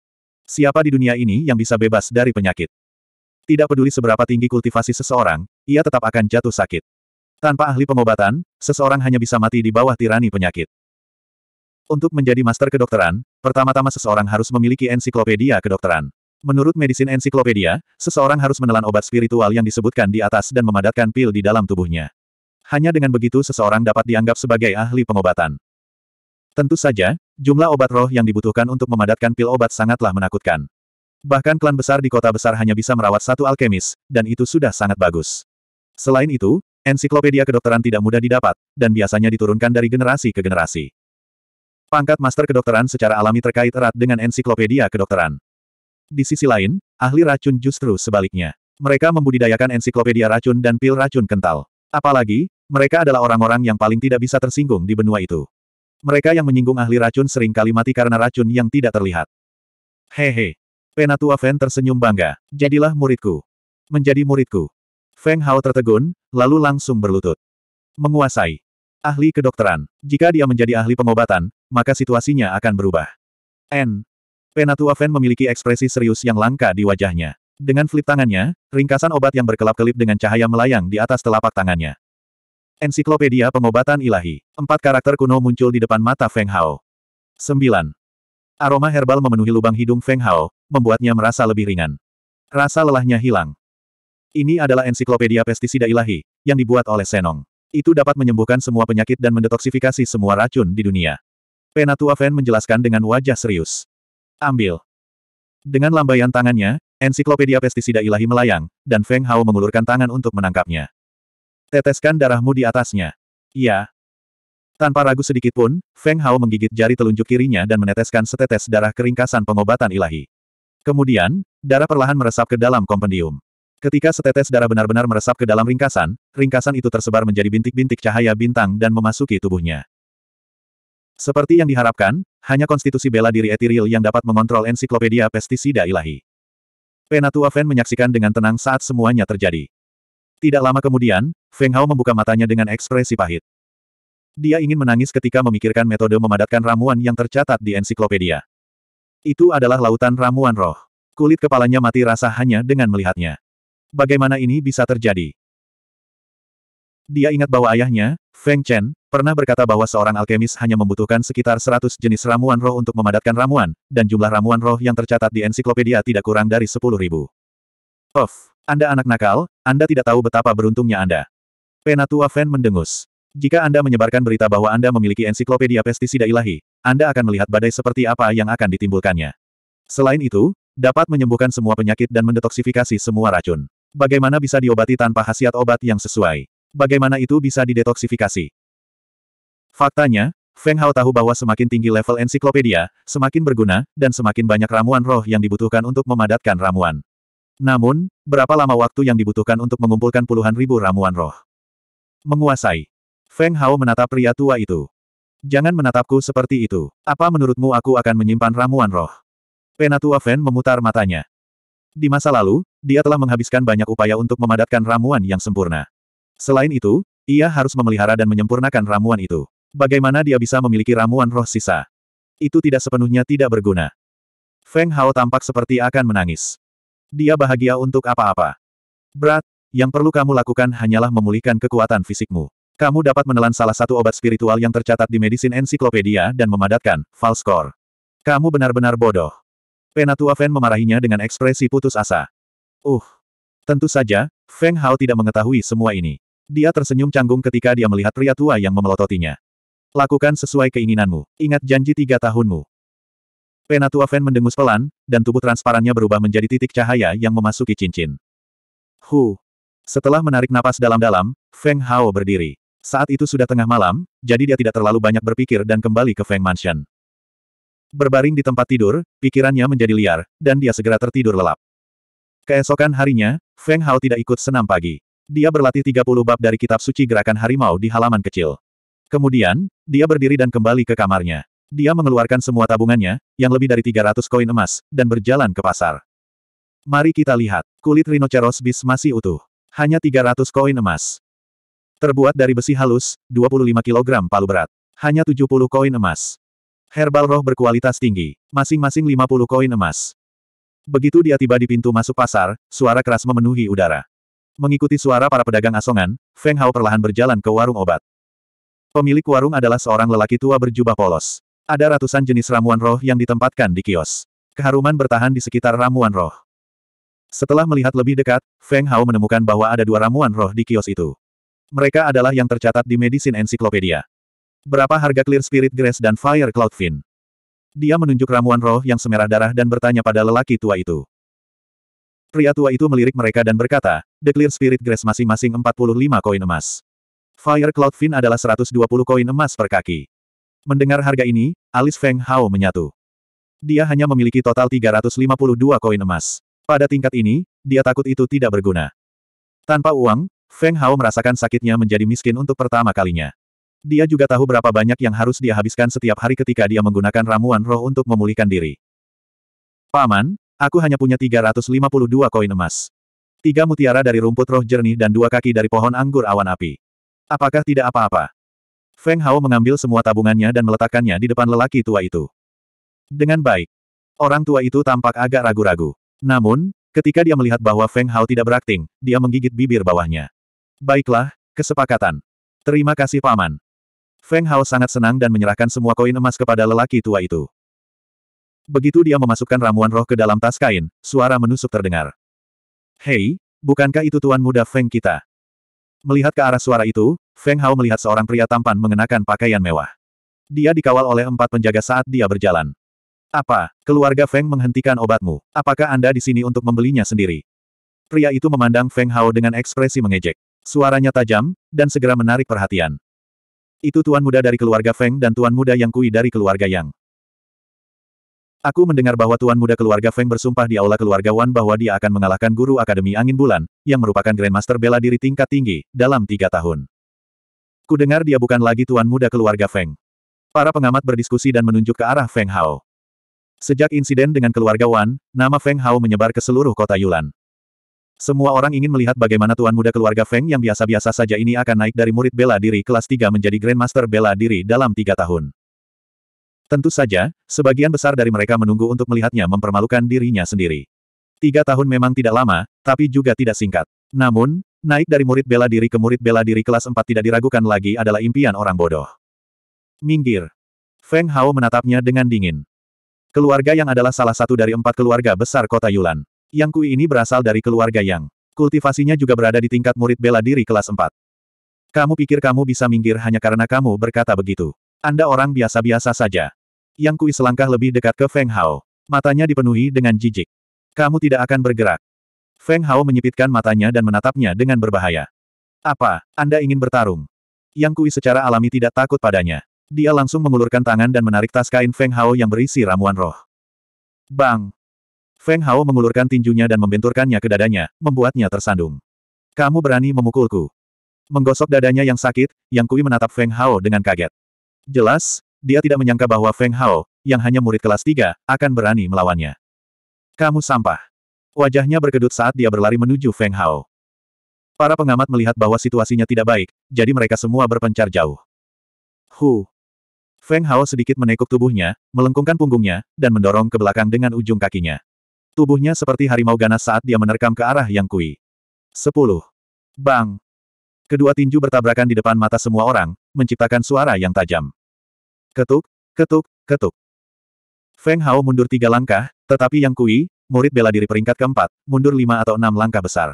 Siapa di dunia ini yang bisa bebas dari penyakit? Tidak peduli seberapa tinggi kultivasi seseorang, ia tetap akan jatuh sakit. Tanpa ahli pengobatan, seseorang hanya bisa mati di bawah tirani penyakit. Untuk menjadi master kedokteran, pertama-tama seseorang harus memiliki ensiklopedia kedokteran. Menurut medisin ensiklopedia, seseorang harus menelan obat spiritual yang disebutkan di atas dan memadatkan pil di dalam tubuhnya. Hanya dengan begitu seseorang dapat dianggap sebagai ahli pengobatan. Tentu saja, jumlah obat roh yang dibutuhkan untuk memadatkan pil obat sangatlah menakutkan. Bahkan klan besar di kota besar hanya bisa merawat satu alkemis, dan itu sudah sangat bagus. Selain itu, ensiklopedia kedokteran tidak mudah didapat, dan biasanya diturunkan dari generasi ke generasi. Pangkat Master Kedokteran secara alami terkait erat dengan ensiklopedia kedokteran. Di sisi lain, ahli racun justru sebaliknya. Mereka membudidayakan ensiklopedia racun dan pil racun kental. Apalagi, mereka adalah orang-orang yang paling tidak bisa tersinggung di benua itu. Mereka yang menyinggung ahli racun sering kali mati karena racun yang tidak terlihat. Hehe. Penatua Feng tersenyum bangga. Jadilah muridku. Menjadi muridku. Feng Hao tertegun, lalu langsung berlutut. Menguasai ahli kedokteran. Jika dia menjadi ahli pengobatan, maka situasinya akan berubah. N. Penatua Feng memiliki ekspresi serius yang langka di wajahnya. Dengan flip tangannya, ringkasan obat yang berkelap-kelip dengan cahaya melayang di atas telapak tangannya. Ensiklopedia Pengobatan Ilahi. Empat karakter kuno muncul di depan mata Feng Hao. 9. Aroma herbal memenuhi lubang hidung Feng Hao, membuatnya merasa lebih ringan. Rasa lelahnya hilang. Ini adalah ensiklopedia pestisida ilahi, yang dibuat oleh Senong. Itu dapat menyembuhkan semua penyakit dan mendetoksifikasi semua racun di dunia. Penatua Fan menjelaskan dengan wajah serius. Ambil. Dengan lambaian tangannya, ensiklopedia pestisida ilahi melayang, dan Feng Hao mengulurkan tangan untuk menangkapnya. Teteskan darahmu di atasnya. Iya. Tanpa ragu sedikit pun, Feng Hao menggigit jari telunjuk kirinya dan meneteskan setetes darah keringkasan pengobatan ilahi. Kemudian, darah perlahan meresap ke dalam kompendium. Ketika setetes darah benar-benar meresap ke dalam ringkasan, ringkasan itu tersebar menjadi bintik-bintik cahaya bintang dan memasuki tubuhnya. Seperti yang diharapkan, hanya konstitusi bela diri etiril yang dapat mengontrol ensiklopedia pestisida ilahi. Penatua Fen menyaksikan dengan tenang saat semuanya terjadi. Tidak lama kemudian, Feng Hao membuka matanya dengan ekspresi pahit. Dia ingin menangis ketika memikirkan metode memadatkan ramuan yang tercatat di ensiklopedia. Itu adalah lautan ramuan roh. Kulit kepalanya mati rasa hanya dengan melihatnya. Bagaimana ini bisa terjadi? Dia ingat bahwa ayahnya, Feng Chen, pernah berkata bahwa seorang alkemis hanya membutuhkan sekitar 100 jenis ramuan roh untuk memadatkan ramuan, dan jumlah ramuan roh yang tercatat di ensiklopedia tidak kurang dari 10.000. Of, Anda anak nakal, Anda tidak tahu betapa beruntungnya Anda. Penatua Feng mendengus. Jika Anda menyebarkan berita bahwa Anda memiliki ensiklopedia pestisida ilahi, Anda akan melihat badai seperti apa yang akan ditimbulkannya. Selain itu, dapat menyembuhkan semua penyakit dan mendetoksifikasi semua racun. Bagaimana bisa diobati tanpa khasiat obat yang sesuai? Bagaimana itu bisa didetoksifikasi? Faktanya, Feng Hao tahu bahwa semakin tinggi level ensiklopedia, semakin berguna, dan semakin banyak ramuan roh yang dibutuhkan untuk memadatkan ramuan. Namun, berapa lama waktu yang dibutuhkan untuk mengumpulkan puluhan ribu ramuan roh? Menguasai. Feng Hao menatap pria tua itu. Jangan menatapku seperti itu. Apa menurutmu aku akan menyimpan ramuan roh? Penatua Feng memutar matanya. Di masa lalu, dia telah menghabiskan banyak upaya untuk memadatkan ramuan yang sempurna. Selain itu, ia harus memelihara dan menyempurnakan ramuan itu. Bagaimana dia bisa memiliki ramuan roh sisa? Itu tidak sepenuhnya tidak berguna. Feng Hao tampak seperti akan menangis. Dia bahagia untuk apa-apa. Berat, yang perlu kamu lakukan hanyalah memulihkan kekuatan fisikmu. Kamu dapat menelan salah satu obat spiritual yang tercatat di medisin ensiklopedia dan memadatkan, false core. Kamu benar-benar bodoh. Penatua Feng memarahinya dengan ekspresi putus asa. Uh! Tentu saja, Feng Hao tidak mengetahui semua ini. Dia tersenyum canggung ketika dia melihat pria tua yang memelototinya. Lakukan sesuai keinginanmu. Ingat janji tiga tahunmu. Penatua Feng mendengus pelan, dan tubuh transparannya berubah menjadi titik cahaya yang memasuki cincin. Hu. Setelah menarik napas dalam-dalam, Feng Hao berdiri. Saat itu sudah tengah malam, jadi dia tidak terlalu banyak berpikir dan kembali ke Feng Mansion. Berbaring di tempat tidur, pikirannya menjadi liar, dan dia segera tertidur lelap. Keesokan harinya, Feng Hao tidak ikut senam pagi. Dia berlatih 30 bab dari kitab suci gerakan harimau di halaman kecil. Kemudian, dia berdiri dan kembali ke kamarnya. Dia mengeluarkan semua tabungannya, yang lebih dari 300 koin emas, dan berjalan ke pasar. Mari kita lihat, kulit rinoceros bis masih utuh. Hanya 300 koin emas. Terbuat dari besi halus, 25 kg palu berat. Hanya 70 koin emas. Herbal roh berkualitas tinggi, masing-masing 50 koin emas. Begitu dia tiba di pintu masuk pasar, suara keras memenuhi udara. Mengikuti suara para pedagang asongan, Feng Hao perlahan berjalan ke warung obat. Pemilik warung adalah seorang lelaki tua berjubah polos. Ada ratusan jenis ramuan roh yang ditempatkan di kios. Keharuman bertahan di sekitar ramuan roh. Setelah melihat lebih dekat, Feng Hao menemukan bahwa ada dua ramuan roh di kios itu. Mereka adalah yang tercatat di Medisin Encyclopedia. Berapa harga Clear Spirit Grace dan Fire Cloud Fin? Dia menunjuk ramuan roh yang semerah darah dan bertanya pada lelaki tua itu. Pria tua itu melirik mereka dan berkata, The Clear Spirit Grace masing-masing 45 koin emas. Fire Cloud Fin adalah 120 koin emas per kaki. Mendengar harga ini, alis Feng Hao menyatu. Dia hanya memiliki total 352 koin emas. Pada tingkat ini, dia takut itu tidak berguna. Tanpa uang, Feng Hao merasakan sakitnya menjadi miskin untuk pertama kalinya. Dia juga tahu berapa banyak yang harus dia habiskan setiap hari ketika dia menggunakan ramuan roh untuk memulihkan diri. Paman, aku hanya punya 352 koin emas. Tiga mutiara dari rumput roh jernih dan dua kaki dari pohon anggur awan api. Apakah tidak apa-apa? Feng Hao mengambil semua tabungannya dan meletakkannya di depan lelaki tua itu. Dengan baik. Orang tua itu tampak agak ragu-ragu. Namun, ketika dia melihat bahwa Feng Hao tidak berakting, dia menggigit bibir bawahnya. Baiklah, kesepakatan. Terima kasih paman. Feng Hao sangat senang dan menyerahkan semua koin emas kepada lelaki tua itu. Begitu dia memasukkan ramuan roh ke dalam tas kain, suara menusuk terdengar. Hei, bukankah itu tuan muda Feng kita? Melihat ke arah suara itu, Feng Hao melihat seorang pria tampan mengenakan pakaian mewah. Dia dikawal oleh empat penjaga saat dia berjalan. Apa, keluarga Feng menghentikan obatmu? Apakah Anda di sini untuk membelinya sendiri? Pria itu memandang Feng Hao dengan ekspresi mengejek. Suaranya tajam, dan segera menarik perhatian. Itu tuan muda dari keluarga Feng dan tuan muda Yang Kui dari keluarga Yang. Aku mendengar bahwa tuan muda keluarga Feng bersumpah di aula keluarga Wan bahwa dia akan mengalahkan guru Akademi Angin Bulan, yang merupakan Grandmaster bela diri tingkat tinggi, dalam tiga tahun. Kudengar dia bukan lagi tuan muda keluarga Feng. Para pengamat berdiskusi dan menunjuk ke arah Feng Hao. Sejak insiden dengan keluarga Wan, nama Feng Hao menyebar ke seluruh kota Yulan. Semua orang ingin melihat bagaimana tuan muda keluarga Feng yang biasa-biasa saja ini akan naik dari murid bela diri kelas 3 menjadi Grandmaster bela diri dalam tiga tahun. Tentu saja, sebagian besar dari mereka menunggu untuk melihatnya mempermalukan dirinya sendiri. Tiga tahun memang tidak lama, tapi juga tidak singkat. Namun, naik dari murid bela diri ke murid bela diri kelas 4 tidak diragukan lagi adalah impian orang bodoh. Minggir. Feng Hao menatapnya dengan dingin. Keluarga yang adalah salah satu dari empat keluarga besar kota Yulan. Yang Kui ini berasal dari keluarga Yang. Kultivasinya juga berada di tingkat murid bela diri kelas 4. Kamu pikir kamu bisa minggir hanya karena kamu berkata begitu. Anda orang biasa-biasa saja. Yang Kui selangkah lebih dekat ke Feng Hao. Matanya dipenuhi dengan jijik. Kamu tidak akan bergerak. Feng Hao menyipitkan matanya dan menatapnya dengan berbahaya. Apa, Anda ingin bertarung? Yang Kui secara alami tidak takut padanya. Dia langsung mengulurkan tangan dan menarik tas kain Feng Hao yang berisi ramuan roh. Bang! Feng Hao mengulurkan tinjunya dan membenturkannya ke dadanya, membuatnya tersandung. Kamu berani memukulku. Menggosok dadanya yang sakit, Yang Kui menatap Feng Hao dengan kaget. Jelas, dia tidak menyangka bahwa Feng Hao, yang hanya murid kelas 3, akan berani melawannya. Kamu sampah. Wajahnya berkedut saat dia berlari menuju Feng Hao. Para pengamat melihat bahwa situasinya tidak baik, jadi mereka semua berpencar jauh. Hu. Feng Hao sedikit menekuk tubuhnya, melengkungkan punggungnya, dan mendorong ke belakang dengan ujung kakinya. Tubuhnya seperti harimau ganas saat dia menerkam ke arah Yang Kui. 10. Bang! Kedua tinju bertabrakan di depan mata semua orang, menciptakan suara yang tajam. Ketuk, ketuk, ketuk. Feng Hao mundur tiga langkah, tetapi Yang Kui, murid bela diri peringkat keempat, mundur lima atau enam langkah besar.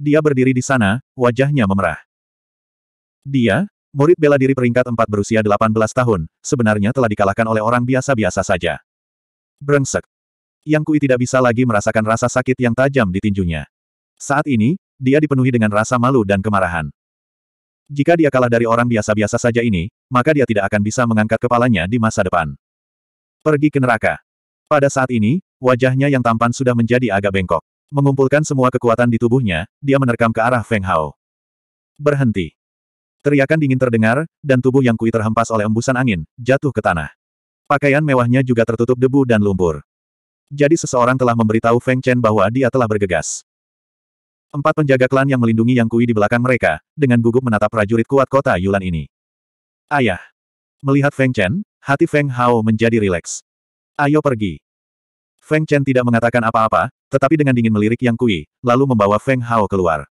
Dia berdiri di sana, wajahnya memerah. Dia, murid bela diri peringkat empat berusia 18 tahun, sebenarnya telah dikalahkan oleh orang biasa-biasa saja. Brengsek. Yang Kui tidak bisa lagi merasakan rasa sakit yang tajam di tinjunya. Saat ini, dia dipenuhi dengan rasa malu dan kemarahan. Jika dia kalah dari orang biasa-biasa saja ini, maka dia tidak akan bisa mengangkat kepalanya di masa depan. Pergi ke neraka. Pada saat ini, wajahnya yang tampan sudah menjadi agak bengkok. Mengumpulkan semua kekuatan di tubuhnya, dia menerkam ke arah Feng Hao. Berhenti. Teriakan dingin terdengar, dan tubuh yang kui terhempas oleh embusan angin, jatuh ke tanah. Pakaian mewahnya juga tertutup debu dan lumpur. Jadi seseorang telah memberitahu Feng Chen bahwa dia telah bergegas. Empat penjaga klan yang melindungi Yang Kui di belakang mereka, dengan gugup menatap prajurit kuat kota Yulan ini. Ayah! Melihat Feng Chen, hati Feng Hao menjadi rileks. Ayo pergi! Feng Chen tidak mengatakan apa-apa, tetapi dengan dingin melirik Yang Kui, lalu membawa Feng Hao keluar.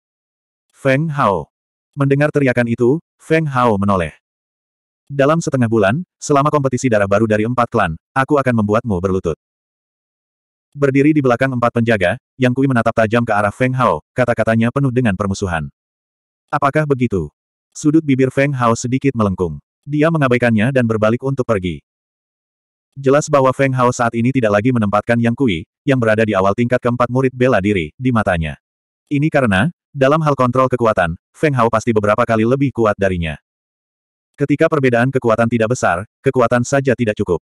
Feng Hao. Mendengar teriakan itu, Feng Hao menoleh. Dalam setengah bulan, selama kompetisi darah baru dari empat klan, aku akan membuatmu berlutut. Berdiri di belakang empat penjaga, Yang Kui menatap tajam ke arah Feng Hao, kata-katanya penuh dengan permusuhan. Apakah begitu? Sudut bibir Feng Hao sedikit melengkung. Dia mengabaikannya dan berbalik untuk pergi. Jelas bahwa Feng Hao saat ini tidak lagi menempatkan Yang Kui, yang berada di awal tingkat keempat murid bela diri, di matanya. Ini karena, dalam hal kontrol kekuatan, Feng Hao pasti beberapa kali lebih kuat darinya. Ketika perbedaan kekuatan tidak besar, kekuatan saja tidak cukup.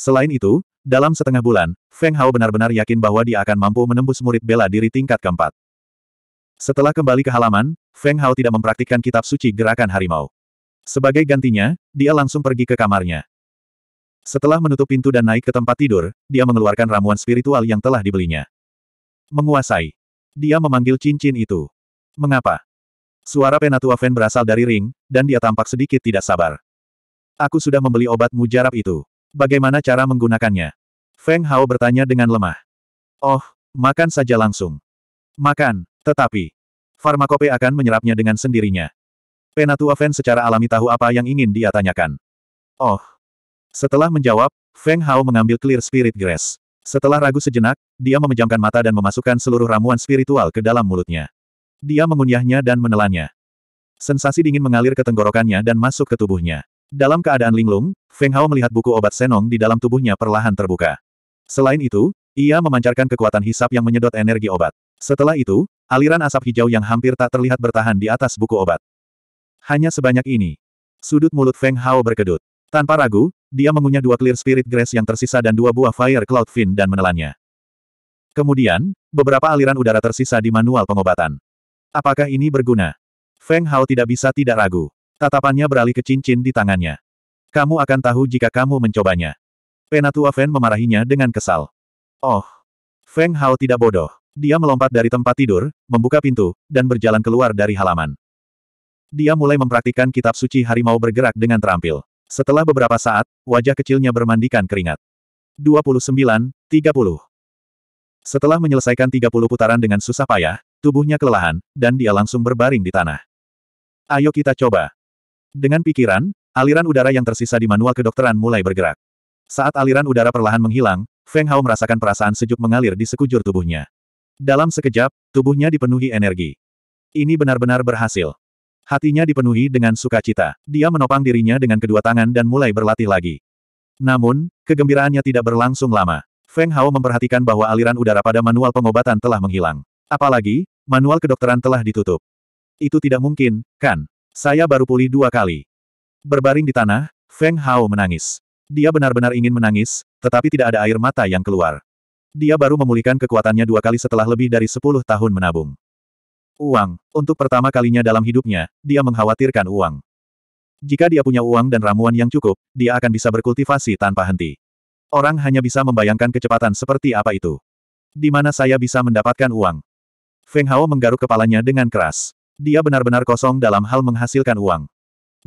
Selain itu, dalam setengah bulan, Feng Hao benar-benar yakin bahwa dia akan mampu menembus murid bela diri tingkat keempat. Setelah kembali ke halaman, Feng Hao tidak mempraktikkan kitab suci gerakan harimau. Sebagai gantinya, dia langsung pergi ke kamarnya. Setelah menutup pintu dan naik ke tempat tidur, dia mengeluarkan ramuan spiritual yang telah dibelinya. Menguasai. Dia memanggil cincin itu. Mengapa? Suara Penatua Fen berasal dari ring, dan dia tampak sedikit tidak sabar. Aku sudah membeli obat mujarab itu. Bagaimana cara menggunakannya? Feng Hao bertanya dengan lemah. Oh, makan saja langsung. Makan, tetapi, farmakope akan menyerapnya dengan sendirinya. Penatua Feng secara alami tahu apa yang ingin dia tanyakan. Oh. Setelah menjawab, Feng Hao mengambil clear spirit grass. Setelah ragu sejenak, dia memejamkan mata dan memasukkan seluruh ramuan spiritual ke dalam mulutnya. Dia mengunyahnya dan menelannya. Sensasi dingin mengalir ke tenggorokannya dan masuk ke tubuhnya. Dalam keadaan linglung, Feng Hao melihat buku obat Senong di dalam tubuhnya perlahan terbuka. Selain itu, ia memancarkan kekuatan hisap yang menyedot energi obat. Setelah itu, aliran asap hijau yang hampir tak terlihat bertahan di atas buku obat. Hanya sebanyak ini. Sudut mulut Feng Hao berkedut. Tanpa ragu, dia mengunyah dua clear spirit grace yang tersisa dan dua buah fire cloud fin dan menelannya. Kemudian, beberapa aliran udara tersisa di manual pengobatan. Apakah ini berguna? Feng Hao tidak bisa tidak ragu. Tatapannya beralih ke cincin di tangannya. Kamu akan tahu jika kamu mencobanya. Penatua Feng memarahinya dengan kesal. Oh. Feng Hao tidak bodoh. Dia melompat dari tempat tidur, membuka pintu, dan berjalan keluar dari halaman. Dia mulai mempraktikkan kitab suci harimau bergerak dengan terampil. Setelah beberapa saat, wajah kecilnya bermandikan keringat. 29, 30. Setelah menyelesaikan 30 putaran dengan susah payah, tubuhnya kelelahan, dan dia langsung berbaring di tanah. Ayo kita coba. Dengan pikiran, aliran udara yang tersisa di manual kedokteran mulai bergerak. Saat aliran udara perlahan menghilang, Feng Hao merasakan perasaan sejuk mengalir di sekujur tubuhnya. Dalam sekejap, tubuhnya dipenuhi energi. Ini benar-benar berhasil. Hatinya dipenuhi dengan sukacita. Dia menopang dirinya dengan kedua tangan dan mulai berlatih lagi. Namun, kegembiraannya tidak berlangsung lama. Feng Hao memperhatikan bahwa aliran udara pada manual pengobatan telah menghilang. Apalagi, manual kedokteran telah ditutup. Itu tidak mungkin, kan? Saya baru pulih dua kali. Berbaring di tanah, Feng Hao menangis. Dia benar-benar ingin menangis, tetapi tidak ada air mata yang keluar. Dia baru memulihkan kekuatannya dua kali setelah lebih dari sepuluh tahun menabung. Uang, untuk pertama kalinya dalam hidupnya, dia mengkhawatirkan uang. Jika dia punya uang dan ramuan yang cukup, dia akan bisa berkultivasi tanpa henti. Orang hanya bisa membayangkan kecepatan seperti apa itu. Di mana saya bisa mendapatkan uang? Feng Hao menggaruk kepalanya dengan keras. Dia benar-benar kosong dalam hal menghasilkan uang.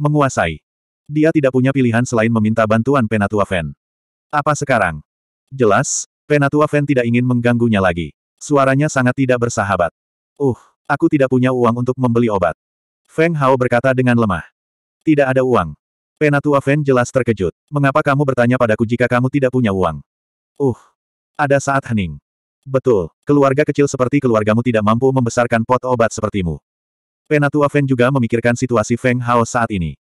Menguasai. Dia tidak punya pilihan selain meminta bantuan Penatua Fen. Apa sekarang? Jelas, Penatua Fen tidak ingin mengganggunya lagi. Suaranya sangat tidak bersahabat. Uh, aku tidak punya uang untuk membeli obat. Feng Hao berkata dengan lemah. Tidak ada uang. Penatua Fen jelas terkejut. Mengapa kamu bertanya padaku jika kamu tidak punya uang? Uh, ada saat hening. Betul, keluarga kecil seperti keluargamu tidak mampu membesarkan pot obat sepertimu. Penatua Feng juga memikirkan situasi Feng Hao saat ini.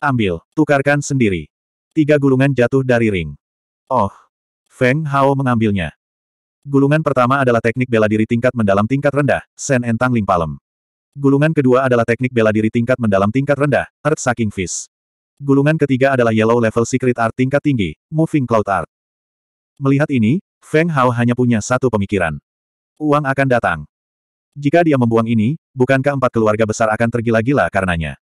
Ambil, tukarkan sendiri. Tiga gulungan jatuh dari ring. Oh. Feng Hao mengambilnya. Gulungan pertama adalah teknik bela diri tingkat mendalam tingkat rendah, Sen Entang Ling Palem. Gulungan kedua adalah teknik bela diri tingkat mendalam tingkat rendah, Earth Sucking Fish. Gulungan ketiga adalah Yellow Level Secret Art tingkat tinggi, Moving Cloud Art. Melihat ini, Feng Hao hanya punya satu pemikiran. Uang akan datang. Jika dia membuang ini, bukankah empat keluarga besar akan tergila-gila karenanya?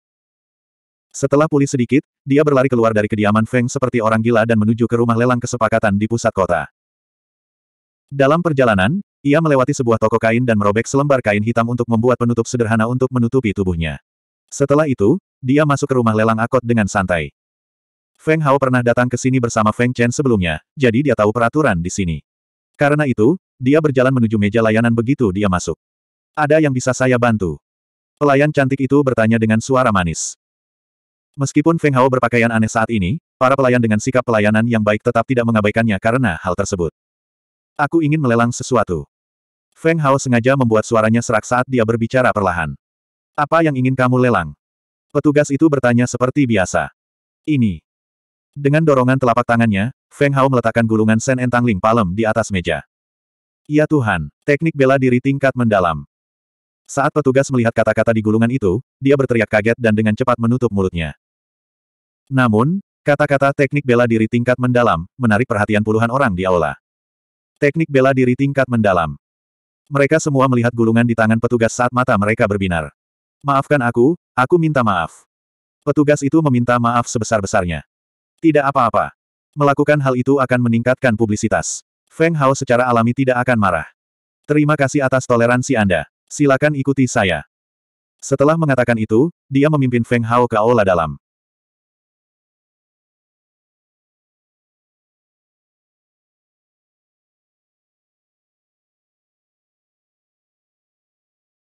Setelah pulih sedikit, dia berlari keluar dari kediaman Feng seperti orang gila dan menuju ke rumah lelang kesepakatan di pusat kota. Dalam perjalanan, ia melewati sebuah toko kain dan merobek selembar kain hitam untuk membuat penutup sederhana untuk menutupi tubuhnya. Setelah itu, dia masuk ke rumah lelang akot dengan santai. Feng Hao pernah datang ke sini bersama Feng Chen sebelumnya, jadi dia tahu peraturan di sini. Karena itu, dia berjalan menuju meja layanan begitu dia masuk. Ada yang bisa saya bantu? Pelayan cantik itu bertanya dengan suara manis. Meskipun Feng Hao berpakaian aneh saat ini, para pelayan dengan sikap pelayanan yang baik tetap tidak mengabaikannya karena hal tersebut. Aku ingin melelang sesuatu. Feng Hao sengaja membuat suaranya serak saat dia berbicara perlahan. Apa yang ingin kamu lelang? Petugas itu bertanya seperti biasa. Ini. Dengan dorongan telapak tangannya, Feng Hao meletakkan gulungan Sen Entangling Palem di atas meja. Ya Tuhan, teknik bela diri tingkat mendalam. Saat petugas melihat kata-kata di gulungan itu, dia berteriak kaget dan dengan cepat menutup mulutnya. Namun, kata-kata teknik bela diri tingkat mendalam, menarik perhatian puluhan orang di aula. Teknik bela diri tingkat mendalam. Mereka semua melihat gulungan di tangan petugas saat mata mereka berbinar. Maafkan aku, aku minta maaf. Petugas itu meminta maaf sebesar-besarnya. Tidak apa-apa. Melakukan hal itu akan meningkatkan publisitas. Feng Hao secara alami tidak akan marah. Terima kasih atas toleransi Anda. Silakan ikuti saya. Setelah mengatakan itu, dia memimpin Feng Hao ke aula dalam.